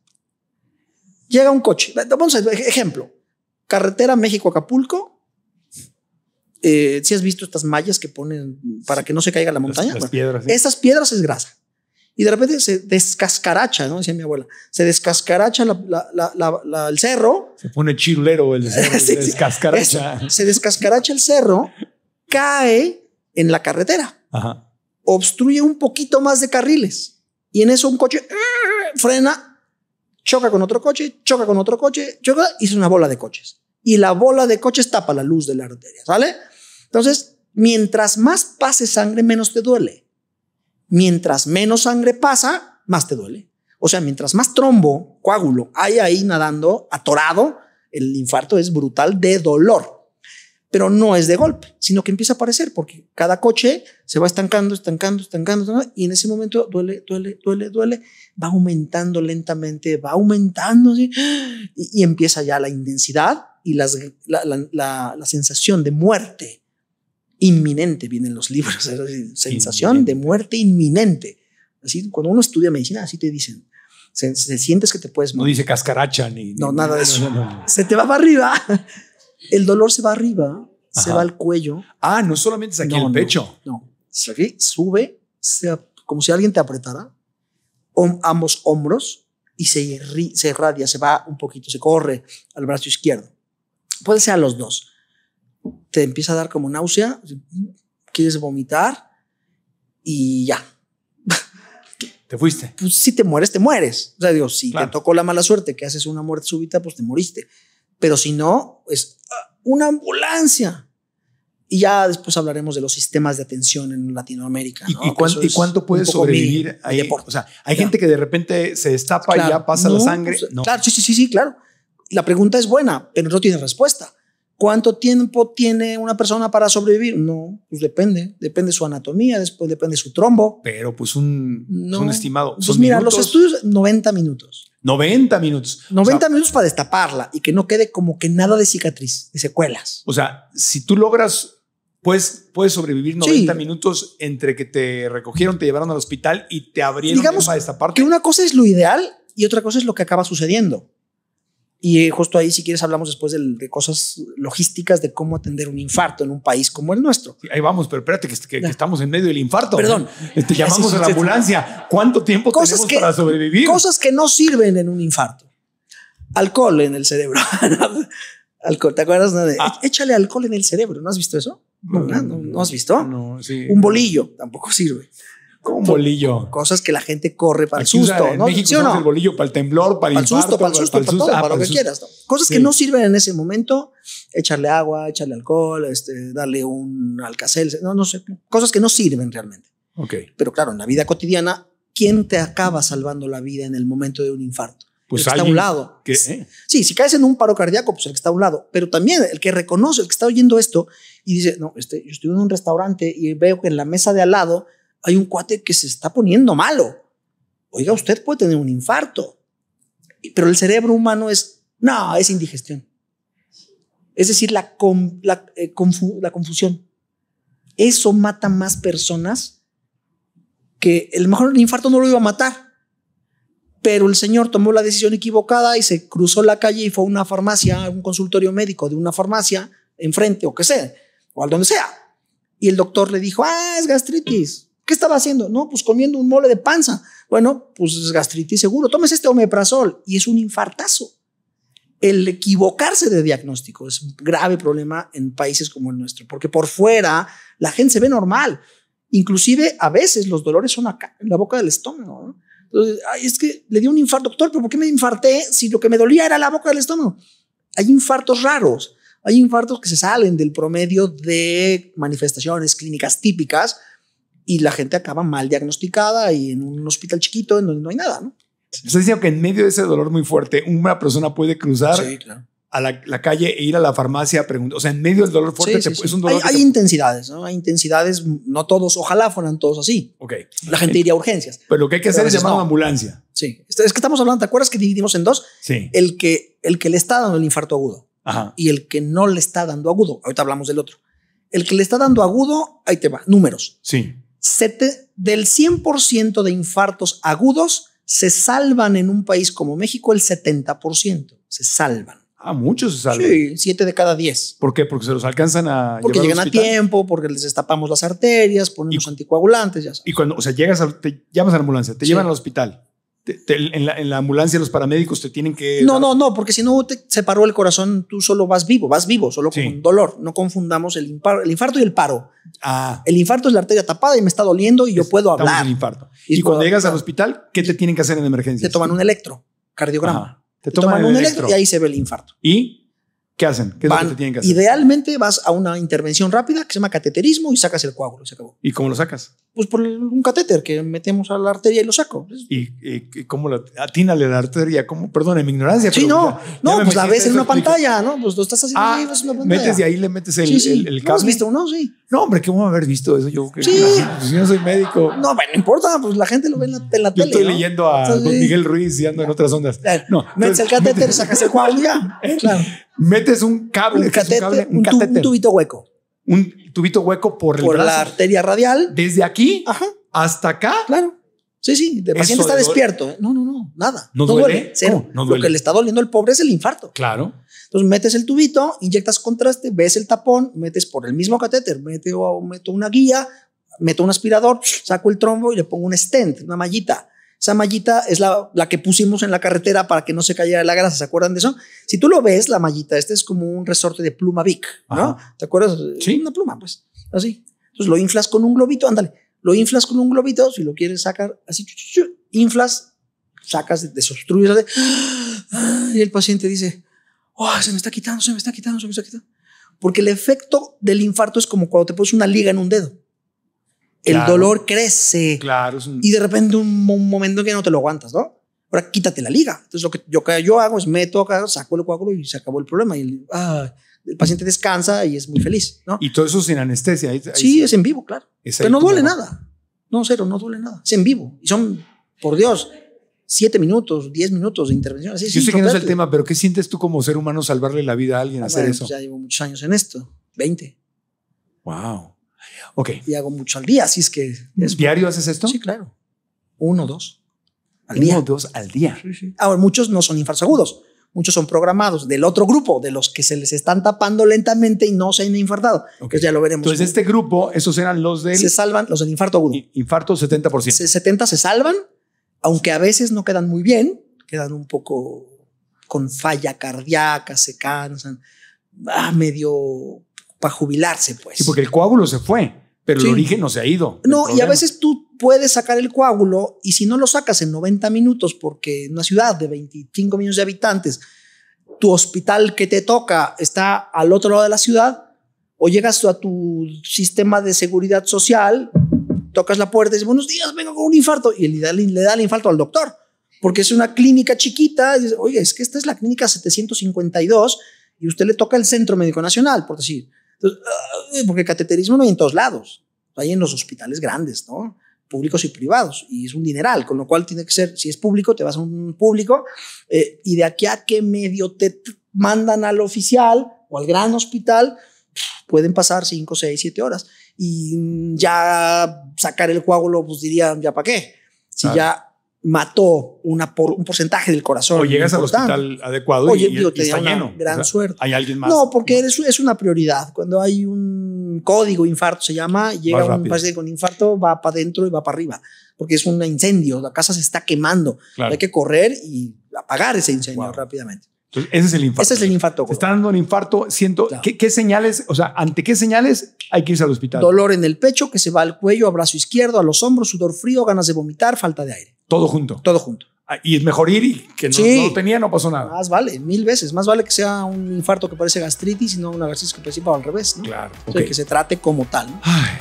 Llega un coche, vamos a ejemplo, carretera México-Acapulco, eh, si has visto estas mallas que ponen para que no se caiga la montaña, las, piedras, esas piedras es grasa. Y de repente se descascaracha, ¿no? Decía mi abuela, se descascaracha el cerro. Se pone chirulero el cerro, se descascaracha. se descascaracha el cerro, cae en la carretera. Ajá obstruye un poquito más de carriles y en eso un coche ah", frena, choca con otro coche, choca con otro coche, choca y es una bola de coches. Y la bola de coches tapa la luz de la arteria, ¿vale? Entonces, mientras más pase sangre, menos te duele. Mientras menos sangre pasa, más te duele. O sea, mientras más trombo, coágulo hay ahí nadando, atorado, el infarto es brutal de dolor pero no es de golpe, sino que empieza a aparecer porque cada coche se va estancando, estancando, estancando, estancando, y en ese momento duele, duele, duele, duele, va aumentando lentamente, va aumentando y, empieza ya la intensidad y la, la, la, sensación de muerte inminente, vienen los libros, sensación de muerte inminente. Así, cuando uno estudia medicina, así te dicen. Se, sientes que te puedes No dice cascaracha ni. No, nada de eso. Se te va para arriba el dolor se va arriba, se va al cuello. Ah, no solamente es aquí el pecho. No, aquí sube, como si alguien te apretara, ambos hombros y se, se irradia, se va un poquito, se corre al brazo izquierdo. Puede ser a los dos. Te empieza a dar como náusea, quieres vomitar y ya. ¿Te fuiste? Pues, si te mueres, te mueres. O sea, digo, si te tocó la mala suerte que haces una muerte súbita, pues te moriste. Pero si no, es una ambulancia. Y ya después hablaremos de los sistemas de atención en Latinoamérica. ¿Y, cuánto, puede sobrevivir ahí? O sea, hay gente que de repente se destapa y ya pasa la sangre. Pues, claro, sí, sí, sí, sí, claro. La pregunta es buena, pero no tiene respuesta. ¿Cuánto tiempo tiene una persona para sobrevivir? No, pues depende. Depende su anatomía, después depende su trombo. Pero pues un, pues, estimado. Pues mira, los estudios, 90 minutos. 90 minutos. 90 minutos para destaparla y que no quede como que nada de cicatriz, de secuelas. O sea, si tú logras pues puedes, sobrevivir 90 minutos entre que te recogieron, te llevaron al hospital y te abrieron para destapar. parte. Que una cosa es lo ideal y otra cosa es lo que acaba sucediendo. Y eh, justo ahí, si quieres, hablamos después de, cosas logísticas de cómo atender un infarto en un país como el nuestro. ahí vamos, pero espérate, que, estamos en medio del infarto. Perdón. Eh, llamamos a la ambulancia. ¿Cuánto tiempo tenemos para sobrevivir? Cosas que no sirven en un infarto. Alcohol en el cerebro. alcohol, ¿te acuerdas? De, ah. Échale alcohol en el cerebro. ¿No has visto eso? No, has visto. Un bolillo tampoco sirve un bolillo. Cosas que la gente corre para el susto. ¿no? México el bolillo para el temblor, para, el susto, para el susto, para, todo, ah, para, lo que quieras. Cosas que no sirven en ese momento. Echarle agua, echarle alcohol, este, darle un alcacel, no, sé. Cosas que no sirven realmente. Okay. Pero claro, en la vida cotidiana, ¿quién te acaba salvando la vida en el momento de un infarto? Pues el que está a un lado. Eh. Sí, si caes en un paro cardíaco, pues el que está a un lado. Pero también el que reconoce, el que está oyendo esto y dice, no, este, yo estoy en un restaurante y veo que en la mesa de al lado hay un cuate que se está poniendo malo. Oiga, usted puede tener un infarto. Pero el cerebro humano es, no, es indigestión. Es decir, la, eh, confusión. Eso mata más personas que el mejor el infarto no lo iba a matar. Pero el señor tomó la decisión equivocada y se cruzó la calle y fue a una farmacia, a un consultorio médico de una farmacia enfrente o que sea, o al donde sea. Y el doctor le dijo, ah, es gastritis ¿Qué estaba haciendo? No, pues comiendo un mole de panza. Bueno, pues gastritis seguro. Tomes este omeprazol y es un infartazo. El equivocarse de diagnóstico es un grave problema en países como el nuestro, porque por fuera la gente se ve normal. Inclusive a veces los dolores son acá, en la boca del estómago. Entonces, es que le di un infarto, doctor, pero ¿por qué me infarté si lo que me dolía era la boca del estómago? Hay infartos raros, hay infartos que se salen del promedio de manifestaciones clínicas típicas, y la gente acaba mal diagnosticada y en un hospital chiquito en donde no hay nada, ¿no? Estás diciendo que en medio de ese dolor muy fuerte, una persona puede cruzar a la, calle e ir a la farmacia a preguntar. O sea, en medio del dolor fuerte es un dolor. Hay, intensidades, ¿no? Hay intensidades, no todos, ojalá fueran todos así. Ok. La gente iría a urgencias. Pero lo que hay que hacer es llamar a ambulancia. Sí. Es que estamos hablando, ¿te acuerdas que dividimos en dos? Sí. El que, el que le está dando el infarto agudo y el que no le está dando agudo. Ahorita hablamos del otro. El que le está dando agudo, ahí te va, números. Sí. Sete, del 100% de infartos agudos, se salvan en un país como México el 70%. Se salvan. Ah, muchos se salvan. Sí, 7 de cada 10. ¿Por qué? Porque se los alcanzan a. Porque llegan a tiempo, porque les destapamos las arterias, ponemos anticoagulantes, ya sabes. Y cuando, o sea, llegas, a, te llamas a la ambulancia, te llevan al hospital en, la, ambulancia los paramédicos te tienen que... No, no, no, porque si no te, separó el corazón, tú solo vas vivo, vas vivo, solo con dolor. No confundamos el, el infarto y el paro. Ah. El infarto es la arteria tapada y me está doliendo y yo puedo hablar. infarto. Y, cuando llegas al hospital, ¿qué te tienen que hacer en emergencia? Te toman un electrocardiograma. Te toman, un electro. electro y ahí se ve el infarto. ¿Y? ¿Qué hacen? ¿Qué es lo que te tienen que hacer? Idealmente vas a una intervención rápida que se llama cateterismo y sacas el coágulo, se acabó. ¿Y cómo lo sacas? Pues por un catéter que metemos a la arteria y lo saco. ¿Y, y cómo la atínale la arteria? ¿Cómo? Perdón, en mi ignorancia. Sí, no, no, pues la ves en una pantalla, ¿no? Pues lo estás haciendo ah, una pantalla. Metes y ahí, le metes el, sí, sí. el, el cable. ¿No Sí. No, hombre, ¿cómo vamos a haber visto eso? Yo, sí. Pues yo no soy médico. No, bueno, no importa, pues la gente lo ve en la, yo tele. estoy leyendo a Don Miguel Ruiz y ando en otras ondas. No, metes el catéter, sacas el coágulo ya. Claro metes un cable, un, un, tubito hueco. Un tubito hueco por, la arteria radial. Desde aquí hasta acá. Claro. Sí, sí, el paciente está despierto. ¿eh? No, no, no, nada. No, duele. cero. No duele. Lo que le está doliendo el pobre es el infarto. Claro. Entonces metes el tubito, inyectas contraste, ves el tapón, metes por el mismo catéter, meto, meto una guía, meto un aspirador, saco el trombo y le pongo un stent, una mallita esa mallita es la, que pusimos en la carretera para que no se cayera la grasa, ¿se acuerdan de eso? Si tú lo ves, la mallita, este es como un resorte de pluma Vic, ¿no? ¿Te acuerdas? Sí. Una pluma, pues, así. Entonces lo inflas con un globito, ándale, lo inflas con un globito, si lo quieres sacar así, inflas, sacas, desobstruyes, y el paciente dice, oh, se me está quitando, se me está quitando, se me está quitando. Porque el efecto del infarto es como cuando te pones una liga en un dedo. El dolor crece. Claro. Y de repente un, momento que no te lo aguantas, ¿no? Ahora quítate la liga. Entonces lo que yo, yo hago es meto acá, saco el coágulo y se acabó el problema. Y el, ah, paciente descansa y es muy feliz, ¿no? Y todo eso sin anestesia. sí, es en vivo, claro. Pero no duele nada. No, cero, no duele nada. Es en vivo. Y son, por Dios, siete minutos, diez minutos de intervención. Yo sé que no es el tema, pero ¿qué sientes tú como ser humano salvarle la vida a alguien, hacer eso? Pues ya llevo muchos años en esto, 20. Wow. Y hago mucho al día, así es que... Es ¿Diario haces esto? Sí, claro. Uno, dos. Al Uno, día. dos al día. Ahora, muchos no son infartos agudos. Muchos son programados del otro grupo, de los que se les están tapando lentamente y no se han infartado. Entonces ya lo veremos. Entonces, este grupo, esos eran los del. Se salvan los del infarto agudo. Infarto 70%. 70 se salvan, aunque a veces no quedan muy bien, quedan un poco con falla cardíaca, se cansan, ah, medio jubilarse, pues. Sí, porque el coágulo se fue, pero el origen no se ha ido. No, y a veces tú puedes sacar el coágulo y si no lo sacas en 90 minutos, porque en una ciudad de 25 millones de habitantes, tu hospital que te toca está al otro lado de la ciudad, o llegas a tu sistema de seguridad social, tocas la puerta y dices, buenos días, vengo con un infarto, y le da, le da el infarto al doctor, porque es una clínica chiquita, oye, es que esta es la clínica 752, y usted le toca el Centro Médico Nacional, por decir, Ah, porque cateterismo no hay en todos lados, hay en los hospitales grandes, ¿no? públicos y privados, y es un dineral, con lo cual tiene que ser, si es público, te vas a un público, eh, y de aquí a qué medio te mandan al oficial o al gran hospital, pueden pasar 5, 6, 7 horas, y ya sacar el coágulo, pues dirían, ¿ya para qué? Si ya mató un porcentaje del corazón. O llegas al hospital adecuado y, está lleno. Gran suerte. Hay alguien más. No, porque es una prioridad. Cuando hay un código, infarto se llama, llega un paciente con infarto, va para adentro y va para arriba, porque es un incendio, la casa se está quemando. Hay que correr y apagar ese incendio rápidamente. Entonces, ese es el infarto. Ese es el infarto. dando un infarto, siento. ¿qué, señales, o sea, ante qué señales hay que irse al hospital? Dolor en el pecho que se va al cuello, brazo izquierdo, a los hombros, sudor frío, ganas de vomitar, falta de aire. Todo junto. Todo junto. Ah, y es mejor ir y que no, lo tenía, no pasó nada. Más vale, mil veces. Más vale que sea un infarto que parece gastritis y no una gastritis que parece al revés. ¿no? Claro. que se trate como tal. Ay.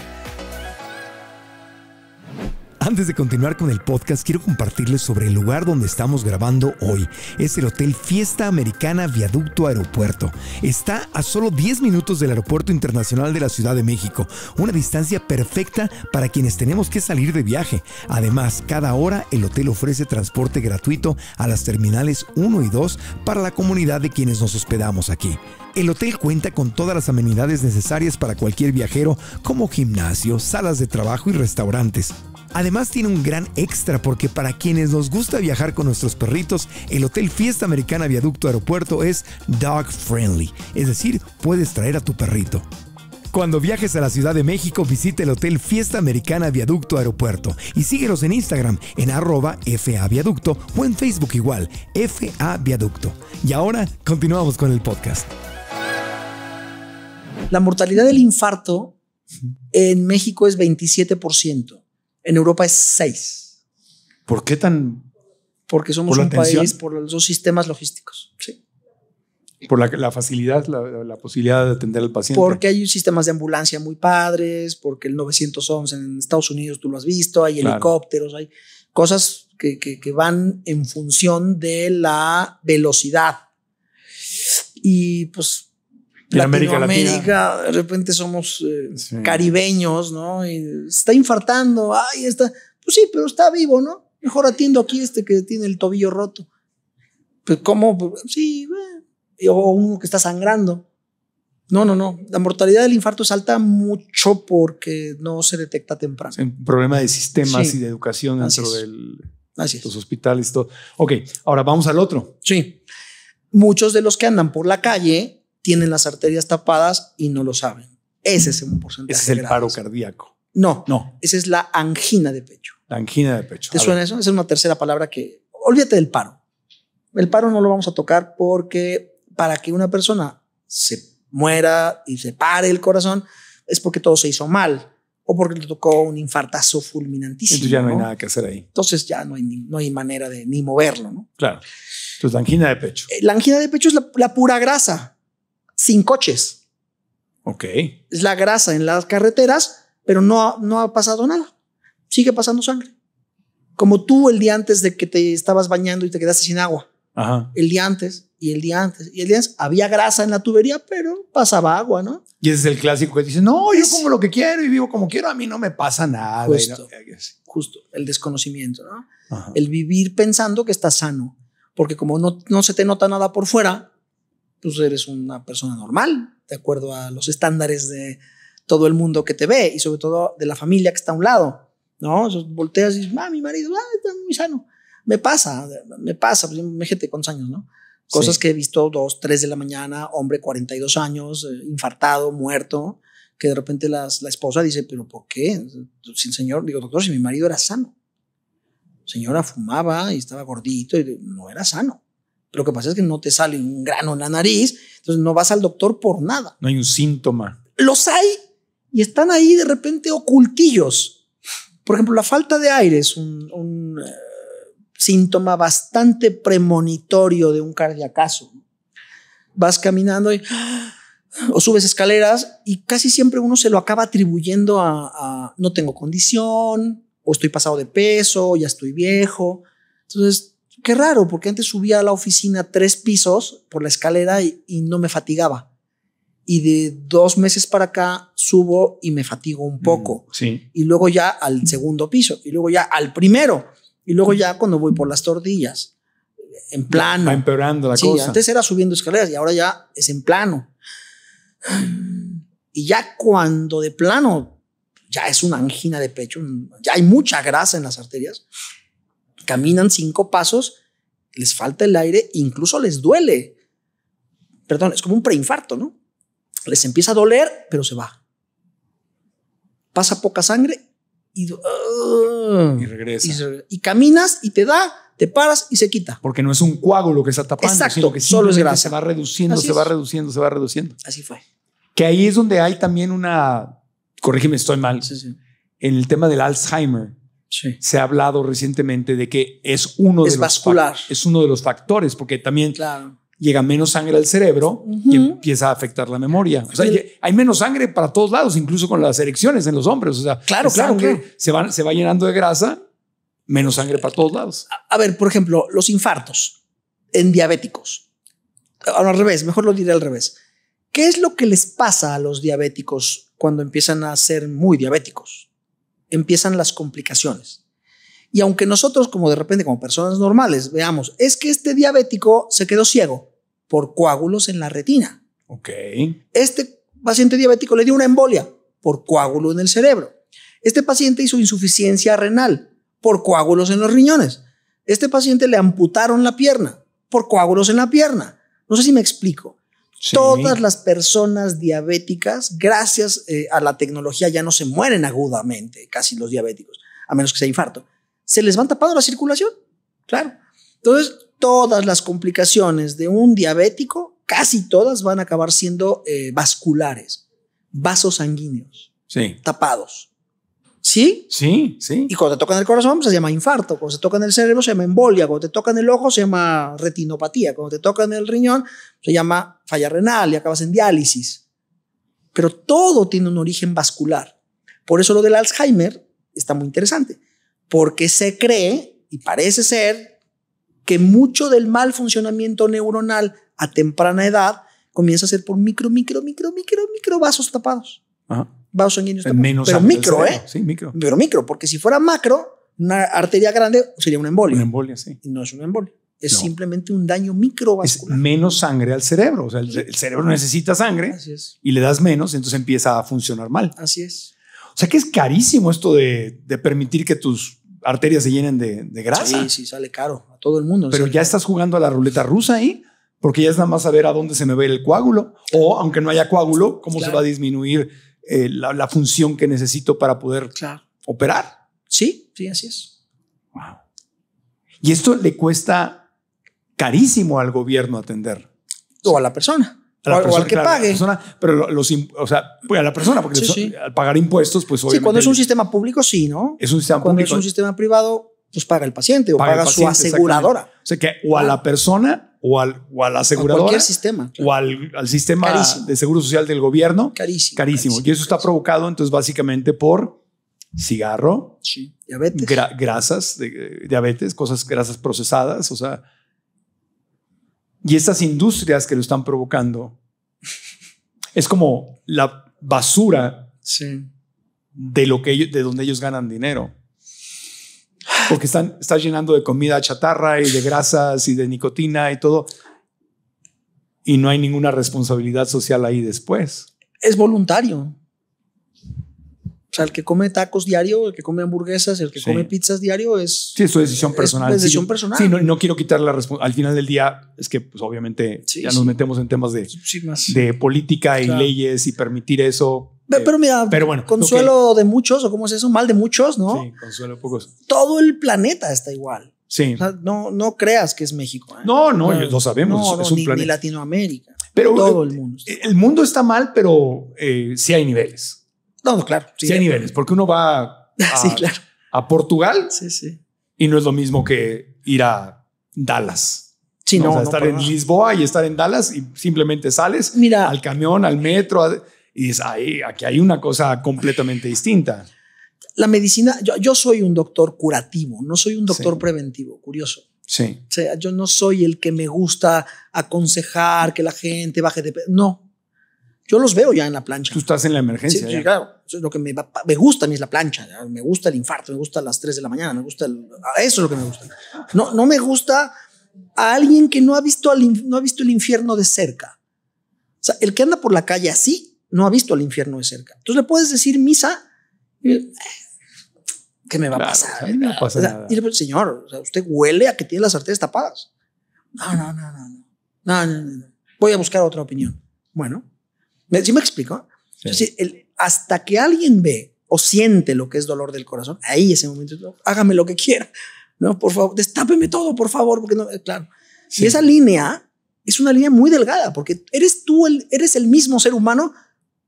Antes de continuar con el podcast, quiero compartirles sobre el lugar donde estamos grabando hoy. Es el Hotel Fiesta Americana Viaducto Aeropuerto. Está a solo 10 minutos del Aeropuerto Internacional de la Ciudad de México, una distancia perfecta para quienes tenemos que salir de viaje. Además, cada hora el hotel ofrece transporte gratuito a las terminales 1 y 2 para la comunidad de quienes nos hospedamos aquí. El hotel cuenta con todas las amenidades necesarias para cualquier viajero, como gimnasio, salas de trabajo y restaurantes. Además tiene un gran extra porque para quienes nos gusta viajar con nuestros perritos, el Hotel Fiesta Americana Viaducto Aeropuerto es dog friendly, es decir, puedes traer a tu perrito. Cuando viajes a la Ciudad de México, visita el Hotel Fiesta Americana Viaducto Aeropuerto y síguenos en Instagram en arroba FA Viaducto o en Facebook igual, FA Viaducto. Y ahora continuamos con el podcast. La mortalidad del infarto en México es 27%. En Europa es seis. ¿Por qué tan? Porque somos un país por los dos sistemas logísticos. Sí. Por la, facilidad, la, posibilidad de atender al paciente. Porque hay sistemas de ambulancia muy padres, porque el 911 en Estados Unidos tú lo has visto, hay helicópteros, hay cosas que, que, van en función de la velocidad. Y pues en Latinoamérica, de repente somos eh, caribeños, ¿no? Y está infartando, ay, está, pues sí, pero está vivo, ¿no? Mejor atiendo aquí este que tiene el tobillo roto. Pues cómo, sí, o uno que está sangrando. No, no, no. La mortalidad del infarto es mucho porque no se detecta temprano. Es problema de sistemas y de educación dentro de los hospitales. Todo. Ok, ahora vamos al otro. Sí. Muchos de los que andan por la calle tienen las arterias tapadas y no lo saben. Ese es el paro cardíaco. No, no. Esa es la angina de pecho. La angina de pecho. ¿Te suena eso? Esa es una tercera palabra que. Olvídate del paro. El paro no lo vamos a tocar porque para que una persona se muera y se pare el corazón es porque todo se hizo mal o porque le tocó un infartazo fulminantísimo. Entonces ya no, hay nada que hacer ahí. Entonces ya no hay, no hay manera de ni moverlo, ¿no? Claro. Entonces la angina de pecho. Eh, la angina de pecho es la, la pura grasa sin coches. Ok. Es la grasa en las carreteras, pero no, no ha pasado nada. Sigue pasando sangre. Como tú el día antes de que te estabas bañando y te quedaste sin agua. Ajá. El día antes y el día antes y el día antes había grasa en la tubería, pero pasaba agua, ¿no? Y ese es el clásico que dice, no, yo como lo que quiero y vivo como quiero, a mí no me pasa nada. Justo, justo el desconocimiento, ¿no? El vivir pensando que estás sano, porque como no, no se te nota nada por fuera, tú pues, eres una persona normal, de acuerdo a los estándares de todo el mundo que te ve y sobre todo de la familia que está a un lado, ¿no? volteas y dices, ah, mi marido, ah, está muy sano. Me pasa, me pasa, pues, imagínate con años, ¿no? Cosas que he visto dos, tres de la mañana, hombre, 42 años, eh, infartado, muerto, que de repente la esposa dice, pero ¿por qué? Sin señor, digo, doctor, si mi marido era sano. Señora fumaba y estaba gordito y no era sano. Lo que pasa es que no te sale un grano en la nariz, entonces no vas al doctor por nada. No hay un síntoma. Los hay y están ahí de repente ocultillos. Por ejemplo, la falta de aire es un, eh, síntoma bastante premonitorio de un cardiacazo. Vas caminando y, o subes escaleras y casi siempre uno se lo acaba atribuyendo a, a no tengo condición, o estoy pasado de peso, ya estoy viejo. Entonces, qué raro, porque antes subía a la oficina tres pisos por la escalera y, no me fatigaba. Y de dos meses para acá subo y me fatigo un mm, poco. sí. Y luego ya al segundo piso, y luego ya al primero, y luego ya cuando voy por las tortillas en plano. Va empeorando la sí, cosa. Antes era subiendo escaleras y ahora ya es en plano. Y ya cuando de plano ya es una angina de pecho, ya hay mucha grasa en las arterias, caminan cinco pasos, les falta el aire, incluso les duele. Perdón, es como un preinfarto, ¿no? Les empieza a doler, pero se va. Pasa poca sangre y, ah, y regresa. Y, caminas y te da, te paras y se quita. Porque no es un coágulo que está tapando, sino que solo es Se va reduciendo, se va reduciendo, se va reduciendo. Así fue. Que ahí es donde hay también una, corrígeme, estoy mal, en el tema del Alzheimer se ha hablado recientemente de que es uno, de, Los es uno de los factores, porque también llega menos sangre al cerebro y empieza a afectar la memoria. O sea, hay menos sangre para todos lados, incluso con las erecciones en los hombres. O sea, claro, claro, claro. Se, van, se va llenando de grasa, menos sangre para todos lados. A, ver, por ejemplo, los infartos en diabéticos. al revés, mejor lo diré al revés. ¿Qué es lo que les pasa a los diabéticos cuando empiezan a ser muy diabéticos? empiezan las complicaciones. Y aunque nosotros, como de repente, como personas normales, veamos, es que este diabético se quedó ciego por coágulos en la retina. Ok. Este paciente diabético le dio una embolia por coágulo en el cerebro. Este paciente hizo insuficiencia renal por coágulos en los riñones. Este paciente le amputaron la pierna por coágulos en la pierna. No sé si me explico. Todas las personas diabéticas, gracias eh, a la tecnología, ya no se mueren agudamente, casi los diabéticos, a menos que sea infarto. Se les van tapando la circulación, claro. Entonces, todas las complicaciones de un diabético, casi todas van a acabar siendo eh, vasculares, vasos sanguíneos, tapados. ¿Sí? Sí, sí. Y cuando te tocan el corazón pues, se llama infarto, cuando te tocan el cerebro se llama embolia, cuando te tocan el ojo se llama retinopatía, cuando te tocan el riñón se llama falla renal y acabas en diálisis. Pero todo tiene un origen vascular. Por eso lo del Alzheimer está muy interesante, porque se cree y parece ser que mucho del mal funcionamiento neuronal a temprana edad comienza a ser por micro, micro, micro, micro, micro vasos tapados. Ajá vasos sanguíneos. Tampoco, menos pero micro, ¿eh? Sí, micro. Pero micro, porque si fuera macro, una arteria grande sería una embolia. Una embolia, sí. Y no es una embolia. Es simplemente un daño microvascular. Es menos sangre al cerebro. O sea, el, cerebro necesita sangre y le das menos, entonces empieza a funcionar mal. Así es. O sea que es carísimo esto de, permitir que tus arterias se llenen de, grasa. Sí, sí, sale caro a todo el mundo. Pero ya estás jugando a la ruleta rusa ahí, porque ya es nada más saber a dónde se me ve el coágulo. O aunque no haya coágulo, cómo se va a disminuir eh, la, función que necesito para poder operar. Sí, sí, así es. Wow. Y esto le cuesta carísimo al gobierno atender. O a la persona. o, al que pague. pero los, o sea, pues a la persona, porque al pagar impuestos, pues obviamente. Sí, cuando es un sistema público, sí, ¿no? Es un sistema cuando Cuando es un sistema privado, pues paga el paciente o paga, su aseguradora. O sea que o a ah. la persona o al, o a cualquier sistema. O al, sistema de seguro social del gobierno. Carísimo. Carísimo. y eso está provocado entonces básicamente por cigarro. Sí. Diabetes. grasas, eh, diabetes, cosas grasas procesadas, o sea. Y estas industrias que lo están provocando es como la basura de, lo que de donde ellos ganan dinero porque están, estás llenando de comida chatarra y de grasas y de nicotina y todo. Y no hay ninguna responsabilidad social ahí después. Es voluntario. O sea, el que come tacos diario, el que come hamburguesas, el que come pizzas diario es... Sí, es su decisión personal. decisión personal. Sí, no, quiero quitar la responsabilidad. Al final del día es que, pues obviamente, ya nos metemos en temas de, de política y leyes y permitir eso eh, pero, mira, consuelo de muchos, o cómo es eso, mal de muchos, ¿no? Sí, consuelo de pocos. Todo el planeta está igual. Sí. no, no creas que es México. ¿eh? No, no, lo sabemos. es un ni, Latinoamérica. Pero todo eh, el mundo. El mundo está mal, pero sí hay niveles. No, claro. Sí, hay niveles, porque uno va a, Portugal y no es lo mismo que ir a Dallas. Sí, no, o sea, estar en Lisboa y estar en Dallas y simplemente sales al camión, al metro y dices, ahí aquí hay una cosa completamente distinta. La medicina, yo, soy un doctor curativo, no soy un doctor preventivo, curioso. Sí. O sea, yo no soy el que me gusta aconsejar que la gente baje de No. Yo los veo ya en la plancha. Tú estás en la emergencia. claro. lo que me, gusta a mí es la plancha. Me gusta el infarto, me gusta las 3 de la mañana, me gusta Eso es lo que me gusta. No, no me gusta a alguien que no ha, visto no ha visto el infierno de cerca. O sea, el que anda por la calle así no ha visto el infierno de cerca. Entonces le puedes decir misa, eh, ¿qué me va a pasar? señor, usted huele a que tiene las arterias tapadas. No, no, no, no, no, Voy a buscar otra opinión. Bueno, si me explico? hasta que alguien ve o siente lo que es dolor del corazón, ahí ese momento, hágame lo que quiera, ¿no? Por favor, destápeme todo, por favor, porque no, eh, claro. si Y esa línea es una línea muy delgada, porque eres tú, eres el mismo ser humano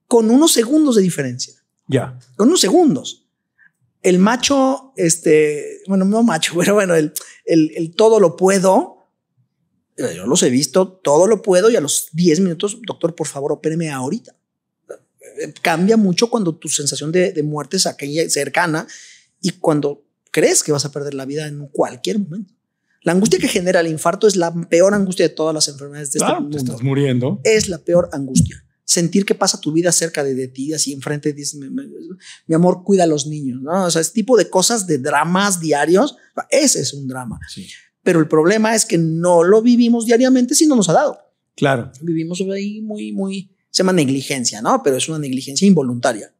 con unos segundos de diferencia. Ya. Con unos segundos. El macho, este, bueno, no macho, pero bueno, el, todo lo puedo, yo los he visto, todo lo puedo y a los 10 minutos, doctor, por favor, opéreme ahorita. Cambia mucho cuando tu sensación de, muerte es aquella cercana y cuando crees que vas a perder la vida en cualquier momento. La angustia que genera el infarto es la peor angustia de todas las enfermedades de este mundo. estás muriendo. Es la peor angustia sentir que pasa tu vida cerca de, de ti, así enfrente, dices, mi, amor, cuida a los niños, ¿no? O sea, ese tipo de cosas, de dramas diarios, ese es un drama. Pero el problema es que no lo vivimos diariamente si no nos ha dado. Claro. Vivimos ahí muy, muy, se llama negligencia, ¿no? Pero es una negligencia involuntaria.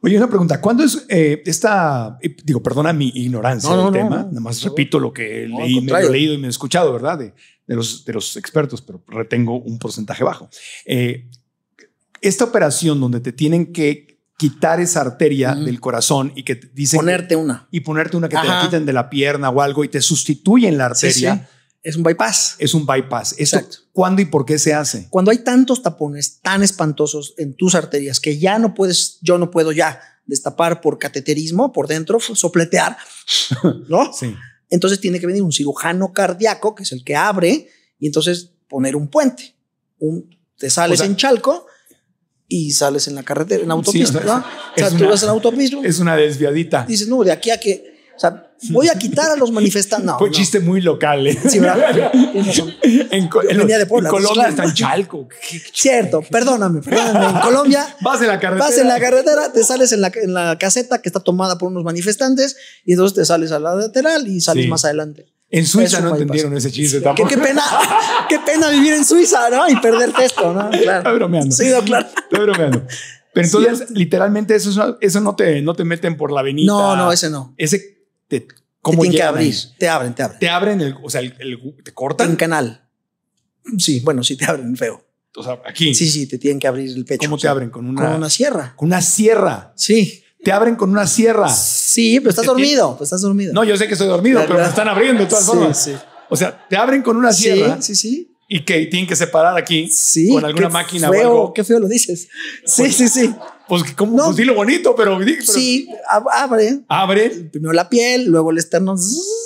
Oye, una pregunta. ¿Cuándo es eh, esta? Eh, digo, perdona mi ignorancia del tema. nada más repito lo que leí, me he leído y me he escuchado, ¿verdad? De, los, de los expertos, pero retengo un porcentaje bajo. Eh, esta operación donde te tienen que quitar esa arteria del corazón y que te dicen... Ponerte una. Y ponerte una que te la quiten de la pierna o algo y te sustituyen la arteria. Es un bypass. Es un bypass. Exacto. ¿Cuándo y por qué se hace? Cuando hay tantos tapones tan espantosos en tus arterias que ya no puedes, yo no puedo ya destapar por cateterismo, por dentro, sopletear, ¿no? sí. Entonces tiene que venir un cirujano cardíaco, que es el que abre, y entonces poner un puente. Un, te sales en Chalco y sales en la carretera, en autopista, o sea, ¿no? tú vas en autopista. Es una desviadita. Dices, no, de aquí a que. O sea, voy a quitar a los manifestantes. No, Fue chiste muy local. ¿eh? Sí, ¿verdad? En, Colombia está en Chalco. Cierto, perdóname, perdóname. En Colombia. Vas en la carretera. Vas en la carretera, te sales en la, en la caseta que está tomada por unos manifestantes y entonces te sales a la lateral y sales más adelante. En Suiza no entendieron ese chiste tampoco. ¿Qué, pena, qué pena vivir en Suiza, ¿no? Y perderte esto, ¿no? Claro. bromeando. Sí, claro. Está bromeando. Pero entonces, literalmente, eso, eso no, te, no te meten por la avenida. No, no, ese no. Ese te, ¿cómo te tienen que abrir. Te abren, te abren. Te abren, el, o sea, el, te cortan. Un canal. Sí, bueno, sí, te abren feo. O sea, aquí. Sí, sí, te tienen que abrir el pecho. ¿Cómo te abren? ¿Con una, con una sierra. Con una sierra. Sí. Te abren con una sierra. Sí, pero estás dormido. Pues estás dormido. No, yo sé que estoy dormido, pero me están abriendo de todas formas. O sea, te abren con una sierra. Sí, sí, Y que tienen que separar aquí con alguna máquina o algo. Qué feo lo dices. Sí, sí, sí. Pues, como no. pues bonito, pero, Sí, abre. Abre. Primero la piel, luego el esternón.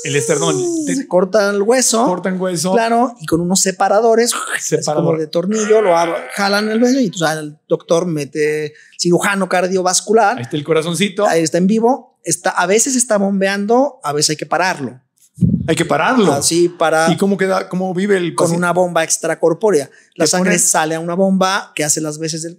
El esternón. Se corta el hueso. corta el hueso. Claro, y con unos separadores, Separador. como de tornillo, lo abren jalan el hueso y entonces pues, el doctor mete cirujano cardiovascular. Ahí está el corazoncito. Ahí está en vivo. Está, a veces está bombeando, a veces hay que pararlo. Hay que pararlo. Así para. ¿Y cómo queda? ¿Cómo vive el Con una bomba extracorpórea. La sangre sale a una bomba que hace las veces del.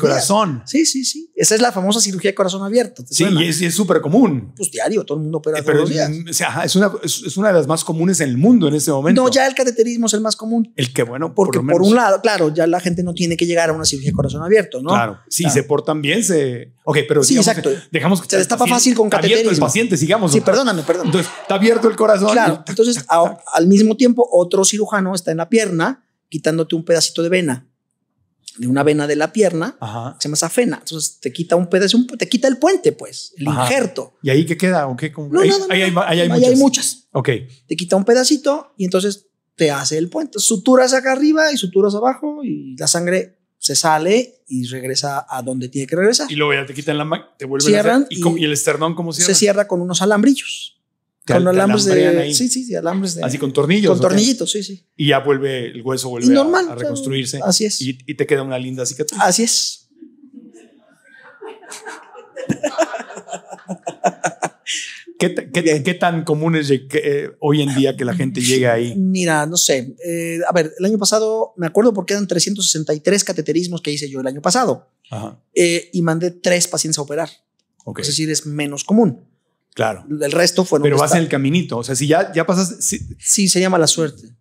corazón. Sí, sí, sí. Esa es la famosa cirugía de corazón abierto. sí, y es súper común. Pues diario, todo el mundo opera eh, todos los días. O sea, es, una, es, una de las más comunes en el mundo en este momento. No, ya el cateterismo es el más común. El que, bueno, porque por, un lado, claro, ya la gente no tiene que llegar a una cirugía de corazón abierto, ¿no? Claro, si se portan bien, se. Ok, pero. Sí, exacto. dejamos Se destapa fácil con cateterismo. Abierto el paciente, sigamos. Sí, perdóname, perdóname. Entonces, está abierto el corazón. Claro, entonces al mismo tiempo, otro cirujano está en la pierna quitándote un pedacito de vena de una vena de la pierna, se llama safena. Entonces te quita un pedazo, te quita el puente, pues, el injerto. ¿Y ahí qué queda? ¿O qué? No, no, no, hay, muchas. hay Ok. Te quita un pedacito y entonces te hace el puente. Suturas acá arriba y suturas abajo y la sangre se sale y regresa a donde tiene que regresar. Y luego ya te quitan la te vuelven a y, el esternón cómo cierra? Se cierra con unos alambrillos con alambres de. Sí, sí, alambres de. Así con tornillos. Con tornillitos, sí, sí. Y ya vuelve, el hueso vuelve a, reconstruirse. Así es. Y, te queda una linda cicatriz. Así es. ¿Qué, tan común es eh, hoy en día que la gente llegue ahí? Mira, no sé. Eh, a ver, el año pasado, me acuerdo porque eran 363 cateterismos que hice yo el año pasado. Eh, y mandé tres pacientes a operar. Es decir, es menos común. Claro. El resto fueron. Pero vas en el caminito. O sea, si ya, ya pasas. Sí, se llama la suerte.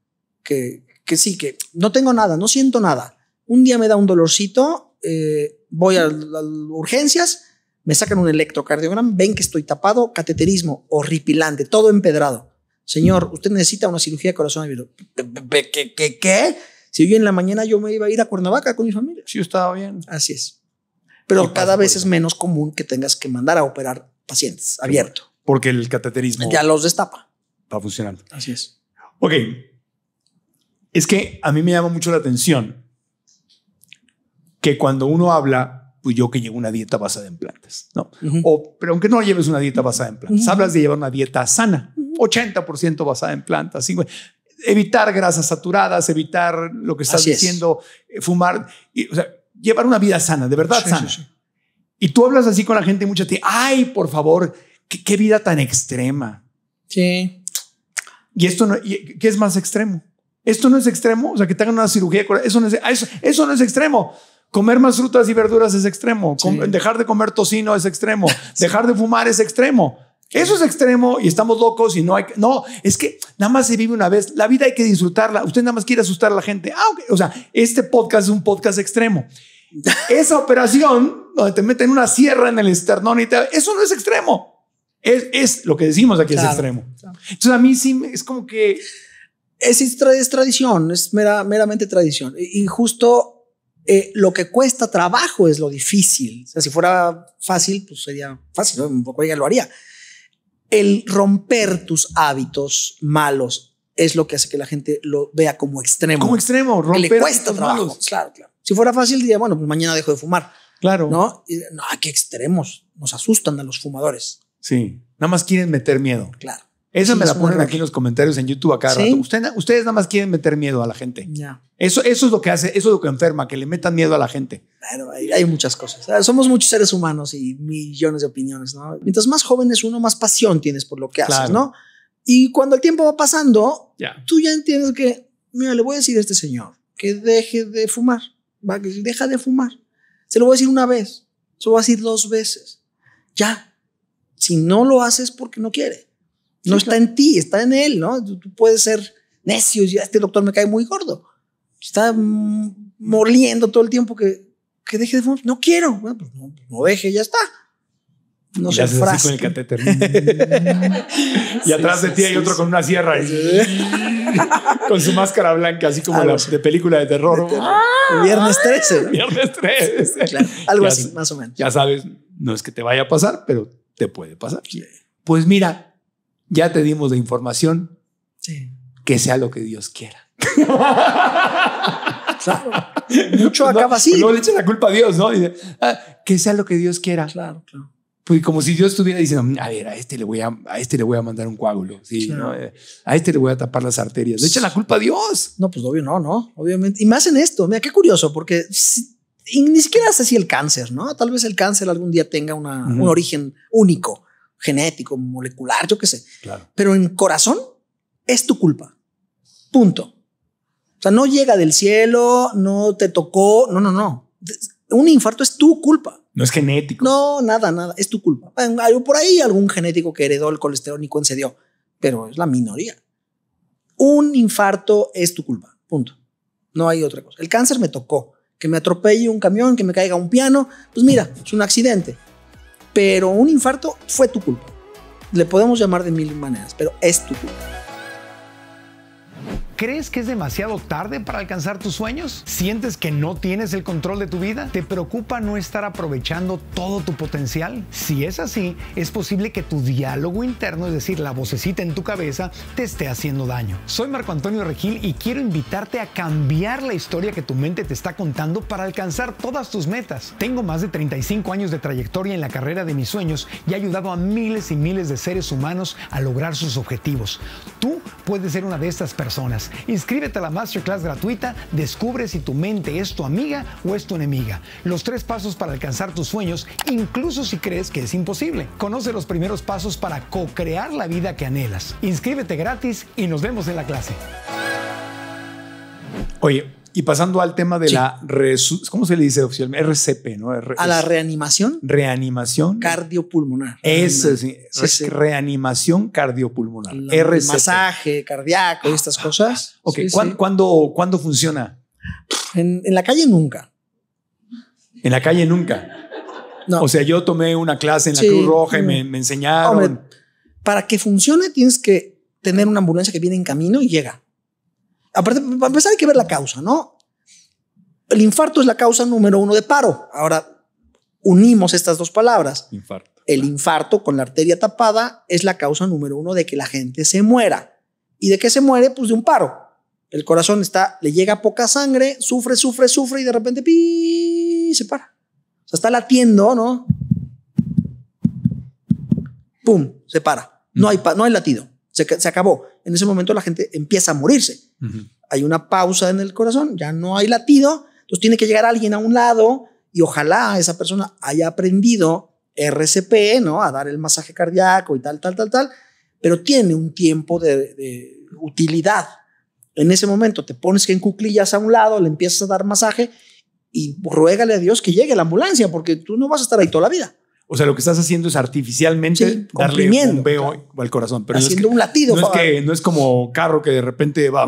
Que, que sí, que no tengo nada, no siento nada. Un día me da un dolorcito, eh, voy a, urgencias, me sacan un electrocardiograma, ven que estoy tapado, cateterismo, horripilante, todo empedrado. Señor, usted necesita una cirugía de corazón abierto. ¿Qué, qué, qué? Si hoy en la mañana yo me iba a ir a Cuernavaca con mi familia. Sí, estaba bien. Así es. Pero cada vez es menos común que tengas que mandar a operar pacientes, abierto. Porque el cateterismo. Ya los destapa. Está funcionando. Así es. Ok. Es que a mí me llama mucho la atención que cuando uno habla, pues yo que llevo una dieta basada en plantas, ¿no? pero aunque no lleves una dieta basada en plantas, hablas de llevar una dieta sana, 80% basada en plantas, evitar grasas saturadas, evitar lo que estás diciendo, eh, fumar, o sea, llevar una vida sana, de verdad sana. Sí, sí. Y tú hablas así con la gente y mucha te, ay, por favor, qué, vida tan extrema. Sí. Y esto no, ¿qué es más extremo? Esto no es extremo, o sea, que te hagan una cirugía, eso no es, eso, eso no es extremo. Comer más frutas y verduras es extremo. Dejar de comer tocino es extremo. Dejar de fumar es extremo. Eso es extremo y estamos locos y no hay no, es que nada más se vive una vez, la vida hay que disfrutarla, usted nada más quiere asustar a la gente, ah, o sea, este podcast es un podcast extremo esa operación donde te meten una sierra en el esternón y te... Eso no es extremo. Es, es lo que decimos aquí es extremo. Entonces a mí sí es como que... Es, es tradición, es meramente tradición. Y justo eh, lo que cuesta trabajo es lo difícil. O sea, si fuera fácil, pues sería fácil, un poco ya lo haría. El romper tus hábitos malos es lo que hace que la gente lo vea como extremo. Como extremo, romper. le cuesta trabajo. Claro, claro. Si fuera fácil, diría, bueno, pues mañana dejo de fumar. Claro. ¿No? Y, no, qué extremos. Nos asustan a los fumadores. Sí. Nada más quieren meter miedo. Claro. Eso me la ponen aquí en los comentarios en YouTube acá. cada Usted, ustedes nada más quieren meter miedo a la gente. Ya. Eso, eso es lo que hace, eso es lo que enferma, que le metan miedo a la gente. Claro, hay, muchas cosas. Somos muchos seres humanos y millones de opiniones, ¿no? Mientras más jóvenes uno, más pasión tienes por lo que haces, ¿no? Y cuando el tiempo va pasando, tú ya entiendes que, mira, le voy a decir a este señor que deje de fumar deja de fumar. Se lo voy a decir una vez, se lo voy a decir dos veces. Ya. Si no lo haces porque no quiere. No está en ti, está en él, ¿no? Tú, puedes ser necio y este doctor me cae muy gordo. Está mm, moliendo todo el tiempo que, que deje de fumar. No quiero. Bueno, pues no, pues deje, ya está. No se y atrás de ti hay otro con una sierra. con su máscara blanca, así como ah, la de película de terror. Ah. viernes 13. Viernes 13. algo así, más o menos. Ya sabes, no es que te vaya a pasar, pero te puede pasar. Pues mira, ya te dimos la información. Sí. Que sea lo que Dios quiera. claro. Mucho acaba no, así. No le eches la culpa a Dios, ¿no? Ah, que sea lo que Dios quiera. Claro, claro pues como si Dios estuviera diciendo, mm, a ver, a este le voy a, este le voy a mandar un coágulo, eh, a este le voy a tapar las arterias. Le echa la culpa a Dios. No, pues obvio, no, no, obviamente. Y más en esto, mira, qué curioso, porque ni siquiera sé si el cáncer, ¿no? Tal vez el cáncer algún día tenga un origen único, genético, molecular, yo qué sé. Pero en corazón es tu culpa. Punto. O sea, no llega del cielo, no te tocó, no, no, no. Un infarto es tu culpa. No es genético. No, nada, nada. Es tu culpa. Por ahí algún genético que heredó el colesterol y concedió, pero es la minoría. Un infarto es tu culpa. Punto. No hay otra cosa. El cáncer me tocó. Que me atropelle un camión, que me caiga un piano. Pues mira, es un accidente. Pero un infarto fue tu culpa. Le podemos llamar de mil maneras, pero es tu culpa. ¿Crees que es demasiado tarde para alcanzar tus sueños? ¿Sientes que no tienes el control de tu vida? ¿Te preocupa no estar aprovechando todo tu potencial? Si es así, es posible que tu diálogo interno, es decir, la vocecita en tu cabeza, te esté haciendo daño. Soy Marco Antonio Regil y quiero invitarte a cambiar la historia que tu mente te está contando para alcanzar todas tus metas. Tengo más de 35 años de trayectoria en la carrera de mis sueños y he ayudado a miles y miles de seres humanos a lograr sus objetivos. Tú puedes ser una de estas personas. Inscríbete a la Masterclass gratuita. Descubre si tu mente es tu amiga o es tu enemiga. Los tres pasos para alcanzar tus sueños, incluso si crees que es imposible. Conoce los primeros pasos para co-crear la vida que anhelas. Inscríbete gratis y nos vemos en la clase. Oye, y pasando al tema de la, ¿cómo se le dice oficialmente? RCP, ¿no? a la reanimación. Reanimación. Cardiopulmonar. Eso, sí. Reanimación cardiopulmonar. RCP. El masaje cardíaco, estas cosas. Ok, ¿Cuándo, ¿cuándo, funciona? En, la calle nunca. En la calle nunca. No. O sea, yo tomé una clase en la Cruz Roja y me, mm. enseñaron. para que funcione tienes que tener una ambulancia que viene en camino y llega aparte, para pues, empezar hay que ver la causa, ¿no? El infarto es la causa número uno de paro. Ahora, unimos estas dos palabras. Infarto. El infarto con la arteria tapada es la causa número uno de que la gente se muera. ¿Y de qué se muere? Pues de un paro. El corazón está, le llega poca sangre, sufre, sufre, sufre y de repente ¡pi! se para. O sea, está latiendo, ¿no? ¡Pum! Se para. No mm. hay, no hay latido se, acabó. En ese momento la gente empieza a morirse. Hay una pausa en el corazón, ya no hay latido, entonces tiene que llegar alguien a un lado y ojalá esa persona haya aprendido RCP, ¿no? A dar el masaje cardíaco y tal, tal, tal, tal, pero tiene un tiempo de, utilidad. En ese momento te pones que en cuclillas a un lado, le empiezas a dar masaje y ruégale a Dios que llegue la ambulancia, porque tú no vas a estar ahí toda la vida. O sea, lo que estás haciendo es artificialmente darle un veo al corazón. Pero Haciendo un latido. No es, que, no es como carro que de repente va,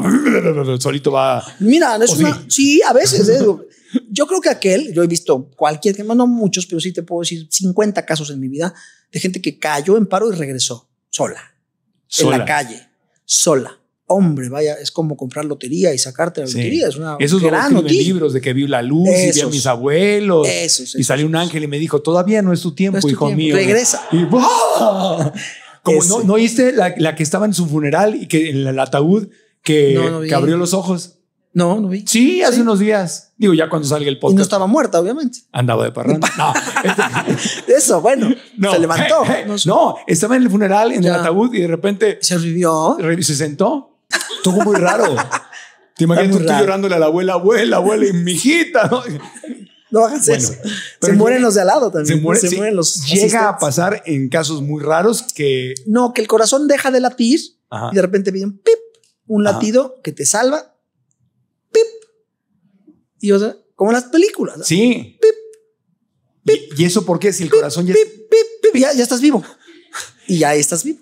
solito va. Mira, es sí. a veces. ¿eh? yo creo que aquel, yo he visto cualquier, que no muchos, pero sí te puedo decir 50 casos en mi vida de gente que cayó en paro y regresó sola. En la calle, sola hombre, vaya, es como comprar lotería y sacarte la lotería. Es una Eso gran lo libros de que vi la luz y vi a mis abuelos. y salió un ángel y me dijo, todavía no es tu tiempo, hijo mío. Regresa. Y no, no oíste la, que estaba en su funeral y que en el ataúd que, abrió los ojos. No, no vi. Sí, hace unos días. Digo, ya cuando salga el podcast. Y no estaba muerta, obviamente. Andaba de parranda. Este- Eso, bueno. Se levantó. No, estaba en el funeral, en el ataúd y de repente. Se revivió. Se sentó todo muy raro. ¿Te imaginas tú, llorándole a la abuela, abuela, abuela y mi hijita? No, no hagas eso. Se mueren los de al lado también. Se, mueren los. Llega a pasar en casos muy raros que. No, que el corazón deja de latir y de repente vienen pip, un latido que te salva. Pip. Y o sea, como en las películas. Sí. Pip. ¿Y eso por qué? Si el corazón ya. ya, estás vivo. Y ya estás vivo.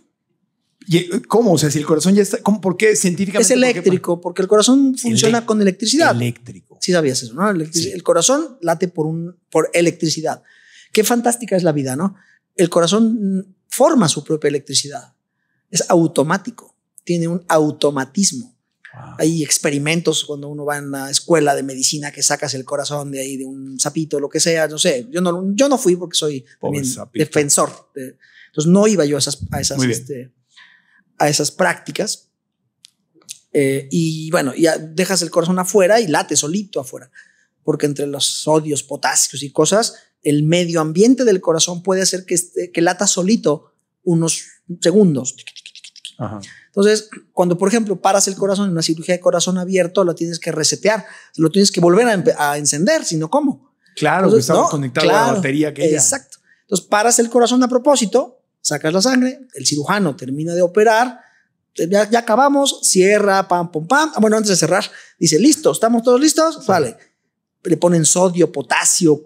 Eh, ¿Cómo? O sea, si el corazón ya está. ¿Por qué científicamente? Es eléctrico, porque el corazón funciona con electricidad. Eléctrico. Sí, sabías eso, ¿no? El corazón late por, un, por electricidad. Qué fantástica es la vida, ¿no? El corazón forma su propia electricidad. Es automático. Tiene un automatismo. Hay experimentos cuando uno va a una escuela de medicina que sacas el corazón de ahí de un sapito, lo que sea, no sé. Yo no, yo no fui porque soy defensor. entonces no iba yo a esas, a esas este, a esas prácticas. Eh, y bueno, ya dejas el corazón afuera y late solito afuera, porque entre los sodios, potasios y cosas, el medio ambiente del corazón puede hacer que, este, que lata solito unos segundos. Entonces, cuando por ejemplo paras el corazón en una cirugía de corazón abierto, lo tienes que resetear, lo tienes que volver a, encender, si no, ¿cómo? Claro, que estamos a la batería que Exacto. Entonces, paras el corazón a propósito, sacas la sangre, el cirujano termina de operar, ya, acabamos, cierra, pam, pam, pam. Ah, bueno, antes de cerrar, dice, listo, estamos todos listos, vale. Le ponen sodio, potasio,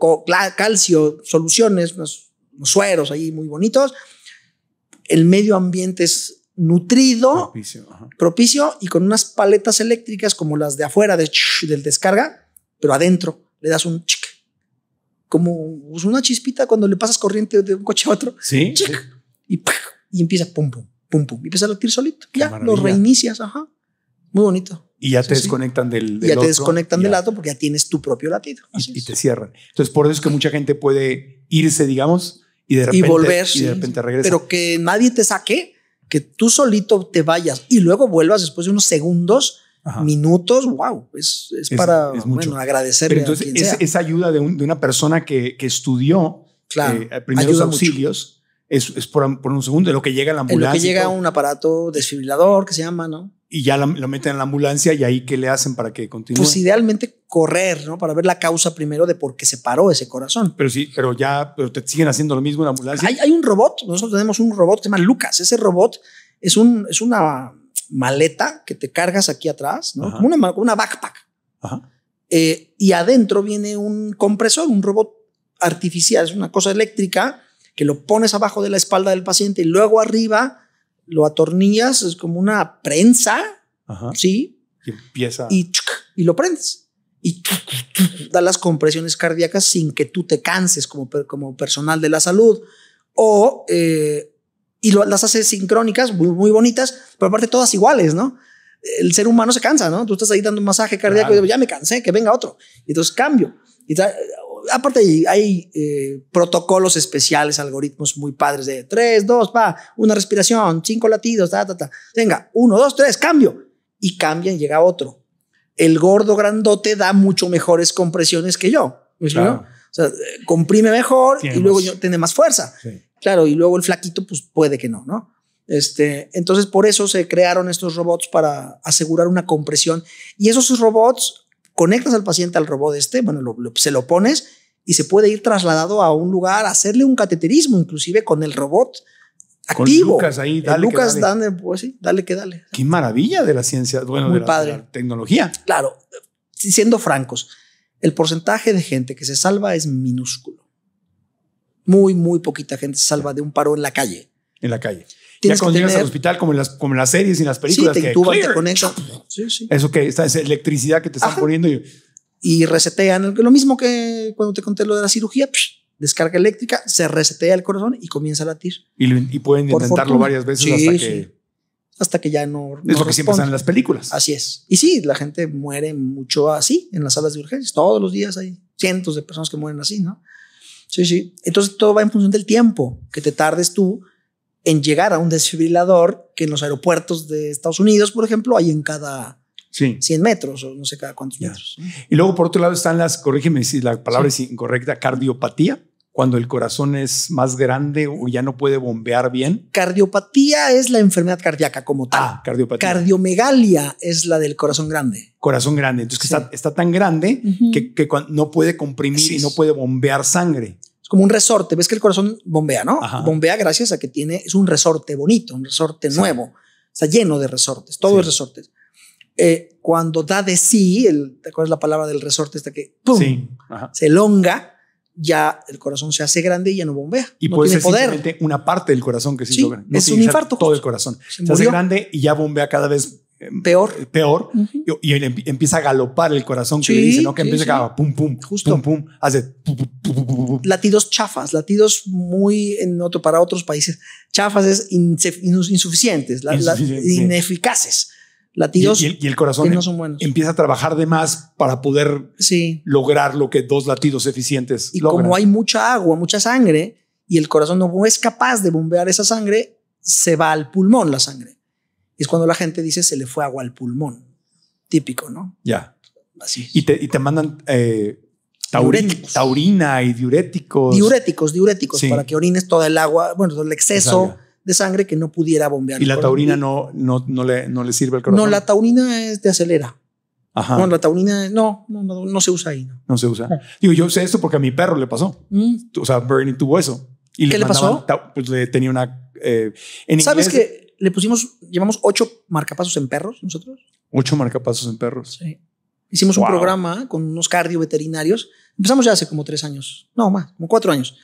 calcio, soluciones, unos, sueros ahí muy bonitos. El medio ambiente es nutrido, propicio, y con unas paletas eléctricas como las de afuera del descarga, pero adentro le das un chic, como pues, una chispita cuando le pasas corriente de un coche a otro. Sí. Chic y, empieza pum, pum, pum, pum. Y empieza a latir solito. ya, lo reinicias, ajá. Muy bonito. Y ya te desconectan del, Ya te desconectan del lato porque ya tienes tu propio latido. Y, te cierran. Entonces, por eso es que mucha gente puede irse, digamos, y de repente, y volver, y de repente regresar Pero que nadie te saque, que tú solito te vayas y luego vuelvas después de unos segundos. minutos, wow, es, es, para es bueno, agradecerle. a quien sea. esa ayuda de, una persona que, que estudió claro, eh, primeros auxilios es, por, un segundo, de lo que llega a la ambulancia. En lo que llega un aparato desfibrilador que se llama, ¿no? Y ya lo meten en la ambulancia y ahí qué le hacen para que continúe. Pues idealmente correr, ¿no? Para ver la causa primero de por qué se paró ese corazón. Pero sí, pero ya, pero te siguen haciendo lo mismo en la ambulancia. Hay, un robot, nosotros tenemos un robot que se llama Lucas. Ese robot es, un, es una maleta que te cargas aquí atrás, ¿no? Como una, una backpack. Ajá. Eh, y adentro viene un compresor, un robot artificial, es una cosa eléctrica que lo pones abajo de la espalda del paciente y luego arriba lo atornillas, es como una prensa, Ajá. ¿sí? Y empieza. Y, lo prendes. Y da las compresiones cardíacas sin que tú te canses como, como personal de la salud. O, eh, y las haces sincrónicas, muy, bonitas, pero aparte todas iguales, ¿no? el ser humano se cansa, ¿no? Tú estás ahí dando un masaje cardíaco y ya me cansé, que venga otro. Y entonces cambio. Y aparte hay, eh, protocolos especiales, algoritmos muy padres de 3, 2, va, una respiración, cinco latidos, ta, ta, ta. Venga, 1, 2, 3, cambio. Y cambian llega otro. El gordo grandote da mucho mejores compresiones que yo. O sea, comprime mejor y luego yo, tiene más fuerza. Claro, y luego el flaquito, pues puede que no, ¿no? Este, entonces, por eso se crearon estos robots para asegurar una compresión. Y esos robots conectas al paciente al robot este, bueno, se lo pones y se puede ir trasladado a un lugar, hacerle un cateterismo, inclusive con el robot activo. Lucas ahí, dale. Lucas, dale. Pues dale. que dale. Qué maravilla de la ciencia, bueno, Muy padre. tecnología. Claro, siendo francos, el porcentaje de gente que se salva es minúsculo. Muy, muy poquita gente se salva de un paro en la calle. En la calle ya cuando llegas al hospital, como en, las, como las series y en las películas. que te conectan. Eso que está es electricidad que te están poniendo. Y... resetean. Lo mismo que cuando te conté lo de la cirugía, descarga eléctrica, se resetea el corazón y comienza a latir. Y, pueden intentarlo varias veces hasta que... Hasta que ya no. Es lo que siempre están en las películas. Así es. Y sí, la gente muere mucho así en las salas de urgencias. Todos los días hay cientos de personas que mueren así, ¿no? Sí, sí. Entonces todo va en función del tiempo que te tardes tú en llegar a un desfibrilador que en los aeropuertos de Estados Unidos, por ejemplo, hay en cada 100 metros o no sé cada cuántos metros. Y luego, por otro lado, están las, corrígeme si la palabra es incorrecta, cardiopatía, cuando el corazón es más grande o ya no puede bombear bien. Cardiopatía es la enfermedad cardíaca como tal. Ah, cardiopatía. Cardiomegalia es la del corazón grande. Corazón grande. Entonces, está, tan grande que, no puede comprimir y no puede bombear sangre como un resorte. Ves que el corazón bombea, ¿no? Bombea gracias a que tiene, es un resorte bonito, un resorte nuevo. Está lleno de resortes, todos los resortes. Eh, cuando da de sí, el, ¿te acuerdas la palabra del resorte está que se elonga? Ya el corazón se hace grande y ya no bombea. Y puede ser simplemente una parte del corazón que se es un infarto. Todo el corazón. Se, hace grande y ya bombea cada vez peor. Eh, peor. y, empieza a galopar el corazón que le dice, ¿no? Que empieza a pum, pum, justo. Pum, pum, hace. latidos chafas, latidos muy en otro, para otros países. Chafas es insuficientes, ineficaces. Latidos y, el, corazón em, empieza a trabajar de más para poder lograr lo que dos latidos eficientes. Y como hay mucha agua, mucha sangre, y el corazón no es capaz de bombear esa sangre, se va al pulmón la sangre es cuando la gente dice se le fue agua al pulmón. Típico, ¿no? Ya. Así. Y te, y te mandan eh, taurina y diuréticos. Diuréticos, diuréticos, para que orines toda el agua, bueno, todo el exceso. de sangre que no pudiera bombear. ¿Y la taurina no, no, no, le, no le sirve al corazón? No, la taurina es de acelera. Ajá. No, la taurina no, no, no, se usa ahí. No, se usa. Digo, yo sé esto porque a mi perro le pasó. Mm. O sea, Bernie tuvo eso. ¿Qué le, pasó? Pues le tenía una... Eh, ¿Sabes qué? que le pusimos, llevamos ocho marcapasos en perros nosotros. Ocho marcapasos en perros. Hicimos un programa con unos cardio veterinarios. Empezamos ya hace como tres años, no más, como cuatro años.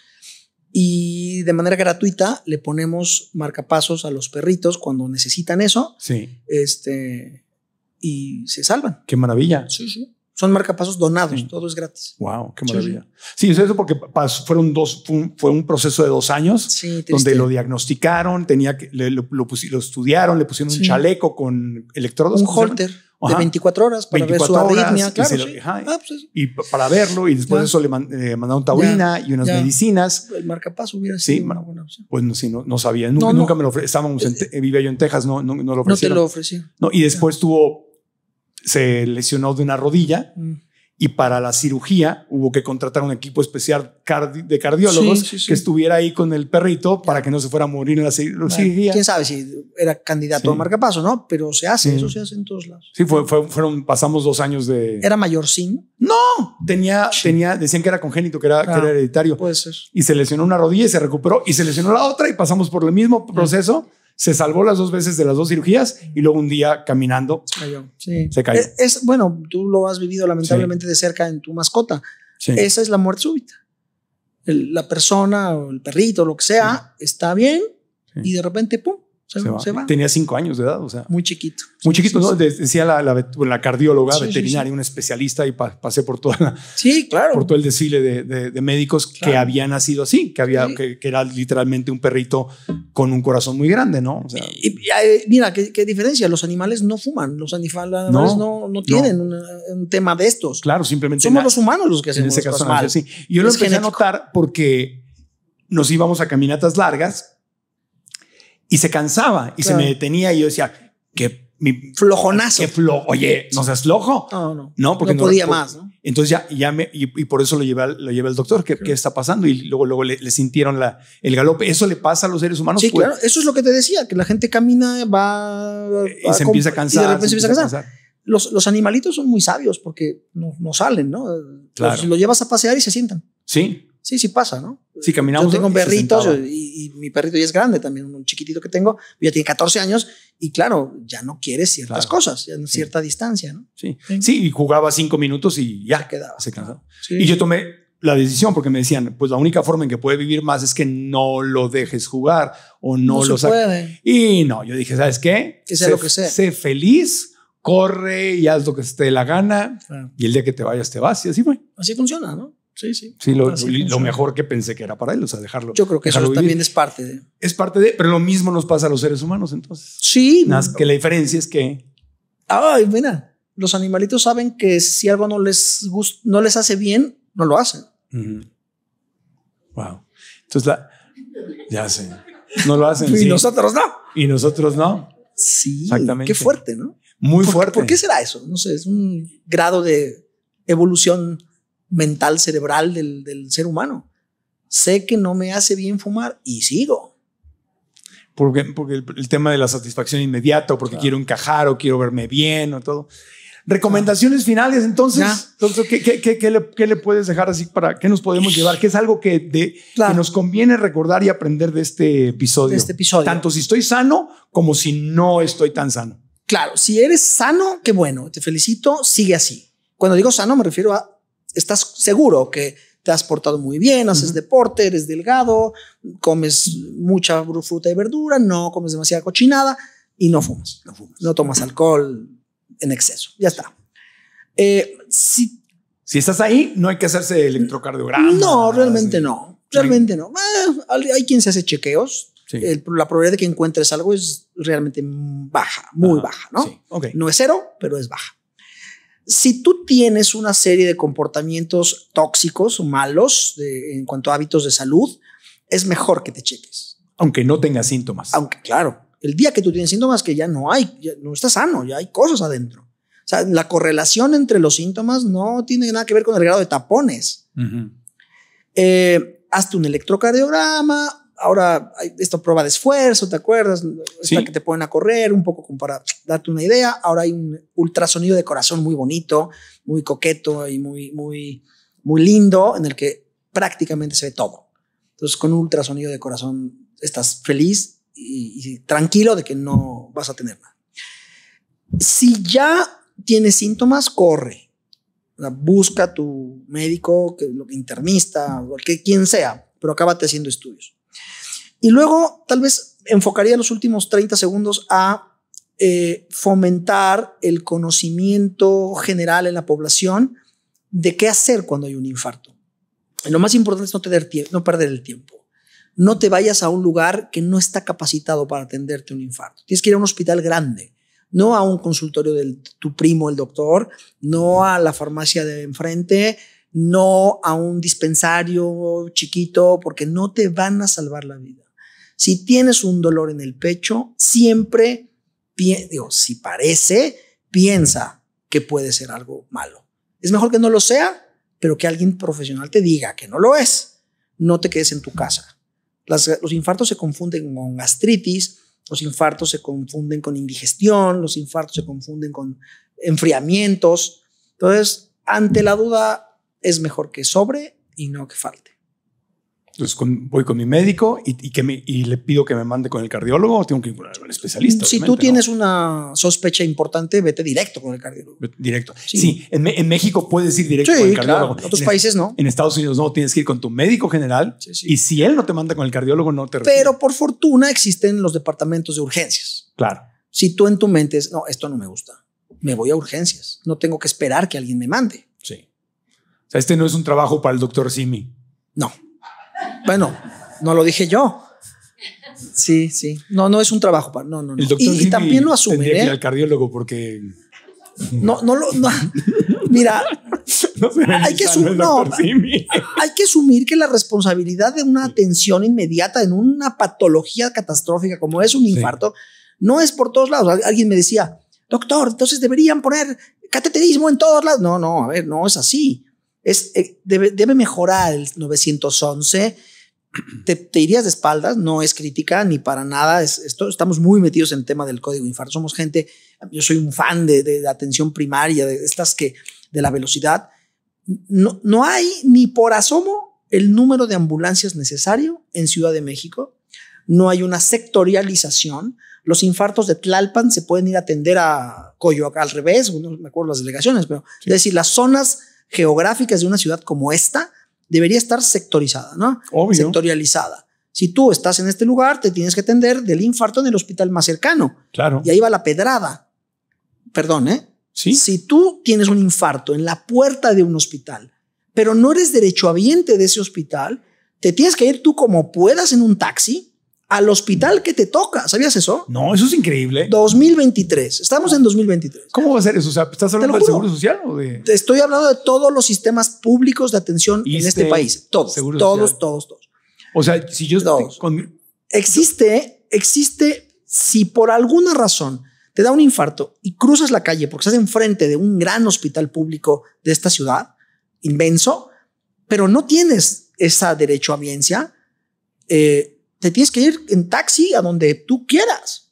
Y de manera gratuita le ponemos marcapasos a los perritos cuando necesitan eso. Sí. Este, y se salvan. Qué maravilla. Sí, sí. Son marcapasos donados, todo es gratis. Wow, qué maravilla. Sí, eso porque dos, fue un, proceso de dos años donde lo diagnosticaron, tenía le, lo, lo, estudiaron, le pusieron un chaleco con electrodos. Un holter. de 24 horas para ver su arritmia, claro. Y, ah, pues y para verlo, y después de eso le eh, mandaron taurina y unas medicinas. El marcapaso hubiera sido sí, una Pues no, sí, no, sabía, nunca, me lo ofrecieron. Estábamos, en, eh, vivía yo en Texas, no, lo ofrecieron. No te lo ofrecí. y después tuvo se lesionó de una rodilla mm. y para la cirugía hubo que contratar un equipo especial de cardiólogos que estuviera ahí con el perrito para que no se fuera a morir en la cirugía. Quién sabe si era candidato a marcapaso, ¿no? Pero se hace, eso se hace en todos lados. Sí, fue, fueron, pasamos dos años de. ¿Era mayorcín? No, tenía, tenía, decían que era congénito, que era, que era ah, hereditario. Puede ser. Y se lesionó una rodilla y se recuperó y se lesionó la otra y pasamos por el mismo proceso se salvó las dos veces de las dos cirugías y luego un día caminando se cayó. Es, bueno, tú lo has vivido lamentablemente de cerca en tu mascota. Esa es la muerte súbita. la persona o el perrito, lo que sea, está bien y de repente, ¡pum! Tenía cinco años de edad, o sea. Muy chiquito. Muy chiquito, ¿no? Decía la, cardióloga veterinaria, un especialista, y pasé por toda Sí, claro. Por todo el desfile de, médicos que había nacido así, que, había, que, era literalmente un perrito con un corazón muy grande, ¿no? Eh, mira, ¿qué, diferencia. Los animales no fuman, los animales no, tienen Un, tema de estos. Claro, simplemente. Somos los humanos los que hacemos en ese caso, mal. Yo lo empecé a notar porque nos íbamos a caminatas largas y se cansaba y se me detenía y yo decía, que mi flojonazo. Oye, no seas flojo. No, no. No, no podía más. ¿no? Entonces ya, ya me, y, por eso lo llevé al, lo doctor. ¿Qué, está pasando? Y luego, luego le, sintieron la, el galope. Eso le pasa a los seres humanos. Sí, pues. claro. Eso es lo que te decía, que la gente camina, va. Eh, y se empieza a cansar. se empieza, a cansar. Los, animalitos son muy sabios porque no, salen, ¿no? Claro. llevas a pasear y se sientan. Sí. Sí, sí pasa, ¿no? Si caminamos. Yo tengo un perrito y, mi perrito ya es grande también, un chiquitito que tengo, ya tiene 14 años y claro, ya no quiere ciertas cosas, ya cierta distancia, ¿no? Sí. sí. y jugaba cinco minutos y ya quedaba. Se cansaba. Y yo tomé la decisión porque me decían, pues la única forma en que puede vivir más es que no lo dejes jugar o no, no lo puede. Y no, yo dije, ¿sabes qué? Que sea lo que sea. Sé feliz corre y haz lo que te la gana. Y el día que te vayas, te vas. Y así fue. Así funciona, ¿no? Sí, sí. Sí, lo, mejor que pensé que era para ellos, o sea, dejarlo. Yo creo que eso también es parte de. Es parte de, pero lo mismo nos pasa a los seres humanos, entonces. Sí. más que la diferencia es que. Ay, mira, los animalitos saben que si algo no les gusta, no les hace bien, no lo hacen. Wow. Entonces Ya sé. No lo hacen. y nosotros no. Y nosotros no. Sí. Exactamente. Qué fuerte, ¿no? Muy fuerte. ¿Por qué será eso? No sé, es un grado de evolución mental cerebral del, ser humano. Sé que no me hace bien fumar y sigo. Porque, porque el, tema de la satisfacción inmediata, o porque quiero encajar, o quiero verme bien, o todo. Recomendaciones finales, entonces, ¿qué, le, puedes dejar así para qué nos podemos llevar? ¿Qué es algo que, de, nos conviene recordar y aprender de este episodio? De este episodio. Tanto si estoy sano como si no estoy tan sano. Claro, si eres sano, qué bueno, te felicito, sigue así. Cuando digo sano me refiero a estás seguro que te has portado muy bien, haces deporte, eres delgado, comes mucha fruta y verdura, no comes demasiada cochinada y no fumas. No, fumas. no tomas alcohol en exceso. Ya está. Eh, si, estás ahí, no hay que hacerse electrocardiograma. No, realmente no. Realmente no. Eh, hay, quien se hace chequeos. la probabilidad de que encuentres algo es realmente baja, muy baja, ¿no? No es cero, pero es baja si tú tienes una serie de comportamientos tóxicos o malos en cuanto a hábitos de salud, es mejor que te cheques. Aunque no tengas síntomas. Aunque, claro, el día que tú tienes síntomas que ya no hay, no estás sano, ya hay cosas adentro. O sea, la correlación entre los síntomas no tiene nada que ver con el grado de tapones. Eh, hazte un electrocardiograma, ahora hay esta prueba de esfuerzo, ¿te acuerdas? Es sí. que te ponen a correr, un poco como para darte una idea. Ahora hay un ultrasonido de corazón muy bonito, muy coqueto y muy, muy, muy lindo, en el que prácticamente se ve todo. Entonces, con un ultrasonido de corazón estás feliz y, tranquilo de que no vas a tener nada. Si ya tienes síntomas, corre. busca a tu médico, que, internista, o que, quien sea, pero acábate haciendo estudios. Y luego tal vez enfocaría los últimos 30 segundos a eh, fomentar el conocimiento general en la población de qué hacer cuando hay un infarto. Lo más importante es no, no perder el tiempo. No te vayas a un lugar que no está capacitado para atenderte un infarto. Tienes que ir a un hospital grande, no a un consultorio de tu primo, el doctor, no a la farmacia de enfrente, no a un dispensario chiquito, porque no te van a salvar la vida. Si tienes un dolor en el pecho, siempre, digo, si parece, piensa que puede ser algo malo. Es mejor que no lo sea, pero que alguien profesional te diga que no lo es. No te quedes en tu casa. los infartos se confunden con gastritis, los infartos se confunden con indigestión, los infartos se confunden con enfriamientos. Entonces, ante la duda, es mejor que sobre y no que falte. Entonces voy con mi médico y, que le pido que me mande con el cardiólogo o tengo que ir con el especialista. Si tú tienes una sospecha importante, vete directo con el cardiólogo. Directo. Sí, en, México puedes ir directo con el cardiólogo. En otros países no. En Estados Unidos no, tienes que ir con tu médico general y si él no te manda con el cardiólogo, no te. Pero por fortuna existen los departamentos de urgencias. Claro. Si tú en tu mente es, no, esto no me gusta, me voy a urgencias. No tengo que esperar que alguien me mande. Sí. O sea, este no es un trabajo para el doctor Simi. No. Bueno, no lo dije yo. Sí, sí. No, no es un trabajo. no, no, no. y, también lo asume. Tendría al cardiólogo porque. No, no lo. No. Mira, hay, que asumir. hay que asumir que la responsabilidad de una atención inmediata en una patología catastrófica como es un infarto no es por todos lados. Alguien me decía, doctor, entonces deberían poner cateterismo en todos lados. No, no, a ver, no es así. Es, eh, debe, debe mejorar el 911 te, irías de espaldas, no es crítica ni para nada, estamos muy metidos en el tema del código infarto, somos gente, yo soy un fan de, atención primaria, de estas que, de la velocidad, no, hay ni por asomo el número de ambulancias necesario en Ciudad de México, no hay una sectorialización, los infartos de Tlalpan se pueden ir a atender a Coyoacán al revés, no me acuerdo las delegaciones, pero es decir, las zonas geográficas de una ciudad como esta debería estar sectorizada, ¿no? Obvio. Sectorializada. Si tú estás en este lugar, te tienes que atender del infarto en el hospital más cercano. Claro. Y ahí va la pedrada. Perdón, ¿eh? Sí. Si tú tienes un infarto en la puerta de un hospital, pero no eres derechohabiente de ese hospital, te tienes que ir tú como puedas en un taxi al hospital que te toca. ¿Sabías eso? No, eso es increíble. 2023. Estamos en 2023. ¿Cómo va a ser eso? O sea, ¿estás hablando del Seguro Social o de...? estoy hablando de todos los sistemas públicos de atención en este país. Todos, todos, todos, todos, O sea, si yo... Existe, existe, si por alguna razón te da un infarto y cruzas la calle porque estás enfrente de un gran hospital público de esta ciudad, inmenso, pero no tienes esa derecho a eh, te tienes que ir en taxi a donde tú quieras.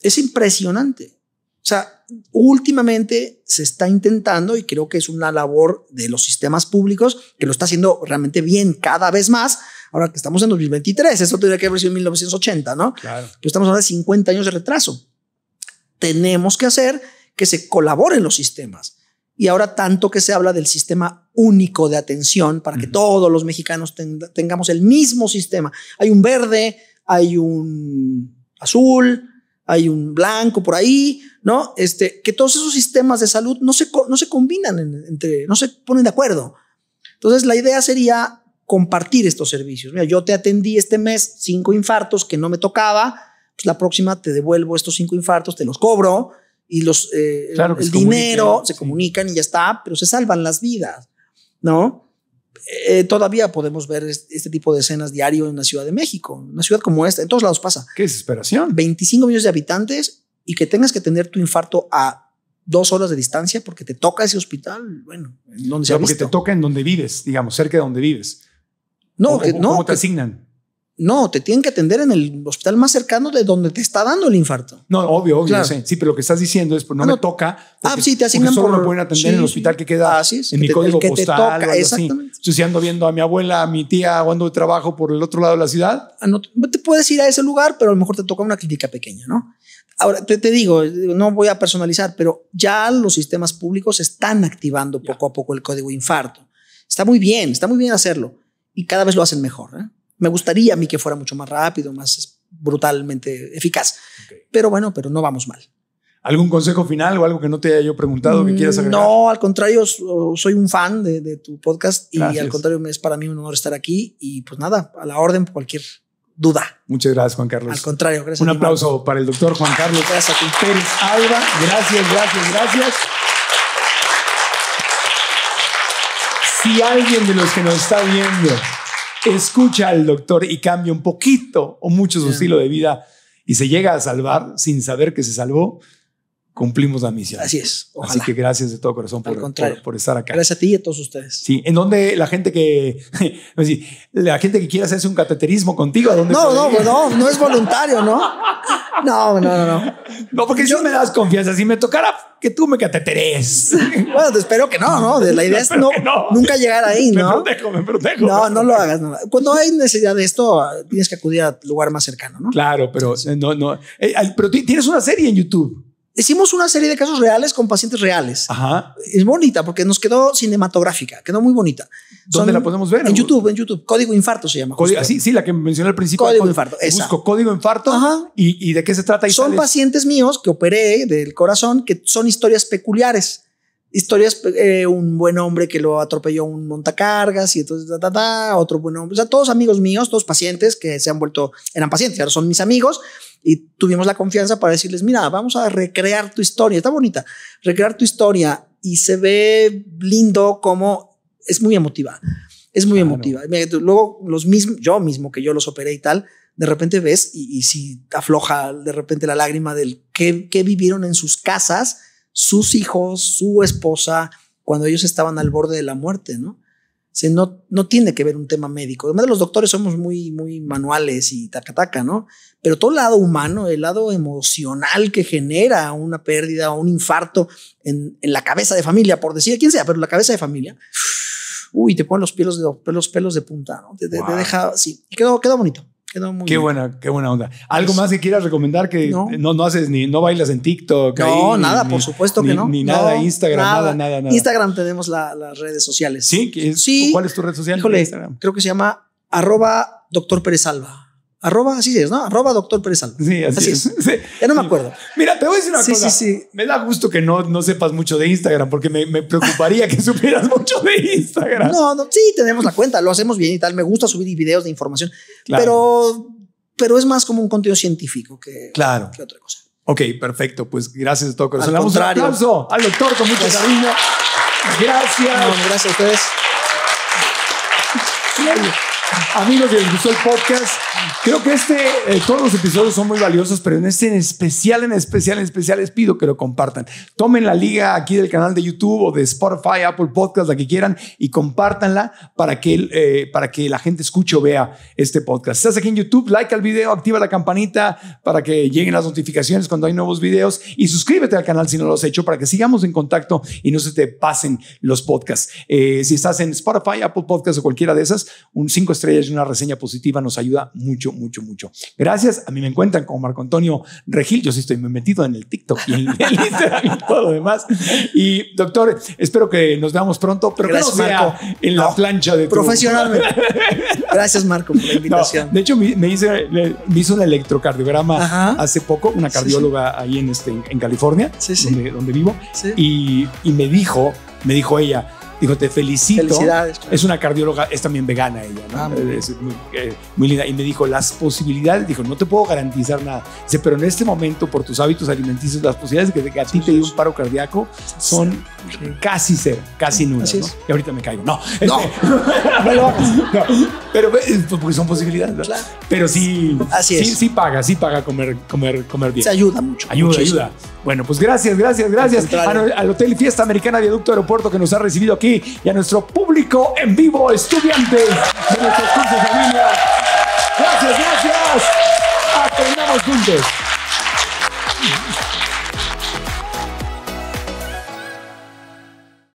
Es impresionante. O sea, últimamente se está intentando y creo que es una labor de los sistemas públicos que lo está haciendo realmente bien cada vez más. Ahora que estamos en 2023, eso tendría que haber sido en 1980, ¿no? Claro. estamos ahora de 50 años de retraso. Tenemos que hacer que se colaboren los sistemas y ahora tanto que se habla del sistema único de atención para que todos los mexicanos tengamos el mismo sistema. Hay un verde, hay un azul, hay un blanco por ahí, ¿no? Este, que todos esos sistemas de salud no se, no se combinan entre, no se ponen de acuerdo. Entonces, la idea sería compartir estos servicios. Mira, yo te atendí este mes cinco infartos que no me tocaba, pues la próxima te devuelvo estos cinco infartos, te los cobro, y los, eh, el dinero se comunican y ya está, pero se salvan las vidas, ¿no? Eh, todavía podemos ver este tipo de escenas diario en la Ciudad de México, una ciudad como esta, en todos lados pasa. Qué desesperación. 25 millones de habitantes y que tengas que tener tu infarto a dos horas de distancia porque te toca ese hospital, bueno, donde se porque te toca en donde vives, digamos, cerca de donde vives. No, eh, no, te asignan? No, te tienen que atender en el hospital más cercano de donde te está dando el infarto. No, obvio, obvio. Sé. Sí, pero lo que estás diciendo es, pues no, ah, me toca. ah, sí, te asignan solo me pueden atender en el hospital que queda en mi te, código Te toca, exactamente. si ando viendo a mi abuela, a mi tía, cuando trabajo por el otro lado de la ciudad. Ah, no, te puedes ir a ese lugar, pero a lo mejor te toca una clínica pequeña, ¿no? Ahora, te, digo, no voy a personalizar, pero ya los sistemas públicos están activando poco a poco el código infarto. Está muy bien, está muy bien hacerlo. Y cada vez lo hacen mejor, ¿eh? Me gustaría a mí que fuera mucho más rápido, más brutalmente eficaz. Pero bueno, pero no vamos mal. ¿Algún consejo final o algo que no te haya yo preguntado que quieras mm, agregar? No, al contrario, soy un fan de, tu podcast y al contrario, es para mí un honor estar aquí y pues nada, a la orden cualquier duda. Muchas gracias, Juan Carlos. Al contrario, gracias. Un aplauso para el doctor Juan Carlos. Gracias a ti. Pérez Alba, gracias, gracias, gracias. Si alguien de los que nos está viendo escucha al doctor y cambia un poquito o mucho su estilo de vida y se llega a salvar sin saber que se salvó, cumplimos la misión. Así es. Así que gracias de todo corazón por, estar acá. Gracias a ti y a todos ustedes. Sí, en donde la gente que pues la gente que quiera hacerse un cateterismo contigo, No, no, no, no es voluntario, ¿no? No, no, no, no. No, porque yo, si me das confianza, si me tocara que tú me cateteres. bueno, te espero que no, ¿no? La idea es no, nunca llegar ahí, ¿no? Me protejo, me protejo. No, no lo hagas. Cuando hay necesidad de esto, tienes que acudir al lugar más cercano, ¿no? Claro, pero eh, no, no. Eh, pero tienes una serie en YouTube. Hicimos una serie de casos reales con pacientes reales. Ajá. Es bonita porque nos quedó cinematográfica, quedó muy bonita. ¿Dónde la podemos ver? En YouTube, en YouTube. Código Infarto se llama. sí, sí, la que mencioné al principio. Código, Infarto. Busco Código Infarto. Y, y, de qué se trata? son pacientes míos que operé del corazón que son historias peculiares historias, eh, un buen hombre que lo atropelló un montacargas y entonces, da, da, da, otro buen hombre, o sea, todos amigos míos, todos pacientes que se han vuelto, eran pacientes, ahora son mis amigos y tuvimos la confianza para decirles, mira, vamos a recrear tu historia, está bonita, recrear tu historia y se ve lindo como es muy emotiva, es muy emotiva. Luego los mismos, yo mismo que yo los operé y tal, de repente ves y, y si afloja de repente la lágrima del que, que vivieron en sus casas, sus hijos, su esposa, cuando ellos estaban al borde de la muerte, ¿no? no, no tiene que ver un tema médico. Además, los doctores somos muy, muy manuales y taca ¿no? Pero todo el lado humano, el lado emocional que genera una pérdida o un infarto en, la cabeza de familia, por decir quien sea, pero la cabeza de familia, uy, te ponen los pelos de, los pelos de punta, ¿no? Te, deja sí, quedó, quedó bonito. Quedó muy qué bien. Buena, qué buena onda. ¿Algo más que quieras recomendar que no. no, haces ni no bailas en TikTok? No, nada, por supuesto que no. Ni nada, Instagram, nada. nada, nada, Instagram tenemos las redes sociales. ¿Sí? sí. ¿Cuál es tu red social? creo que se llama arroba doctor Pérez Alba. Arroba, así es, ¿no? Arroba doctor Pérez Sí, así, es. Ya no me acuerdo. Mira, te voy a decir una cosa. Sí, sí. sí. Me da gusto que no, no sepas mucho de Instagram, porque me, preocuparía que supieras mucho de Instagram. No, no, sí, tenemos la cuenta, lo hacemos bien y tal. Me gusta subir videos de información, pero, pero es más como un contenido científico que, otra cosa. Ok, perfecto. Pues gracias de todo Al contrario. un aplauso al doctor con mucho cariño. Gracias. gracias a ustedes amigos les gustó el podcast. Creo que este, eh, todos los episodios son muy valiosos, pero en este en especial, en especial, en especial les pido que lo compartan. Tomen la liga aquí del canal de YouTube o de Spotify, Apple Podcast, la que quieran, y compártanla para que, eh, para que la gente escuche o vea este podcast. si Estás aquí en YouTube, like al video, activa la campanita para que lleguen las notificaciones cuando hay nuevos videos y suscríbete al canal si no lo has hecho para que sigamos en contacto y no se te pasen los podcasts. Eh, si estás en Spotify, Apple Podcast o cualquiera de esas, un 5 estrellas y una reseña positiva nos ayuda mucho, mucho, mucho. Gracias. A mí me encuentran como Marco Antonio Regil. Yo sí estoy metido en el TikTok y en Instagram y todo lo demás. Y doctor, espero que nos veamos pronto, pero Gracias, Marco. en la plancha de profesionalmente. Gracias, Marco, por la invitación. de hecho, me, me hizo un electrocardiograma hace poco, una cardióloga ahí en, este, en California, donde, vivo, y me dijo, me dijo ella, dijo, te felicito. Es una cardióloga, es también vegana ella, ¿no? Eh, muy, linda. Y me dijo, las posibilidades, dijo, no te puedo garantizar nada. Dice, pero en este momento, por tus hábitos alimenticios, las posibilidades de que a ti te dé un paro cardíaco son casi cero, casi nulas, Y ahorita me caigo. No, no, este, Pero eh, pues, porque son posibilidades, Pero sí, sí, paga, sí paga comer, comer, comer bien. Se ayuda mucho. Ayuda, ayuda. Bueno, pues gracias, gracias, gracias. Al, al Hotel Fiesta Americana Viaducto Aeropuerto que nos ha recibido aquí y a nuestro público en vivo, estudiantes de nuestros cursos de familia. Gracias, gracias. Aprendamos ah, juntos.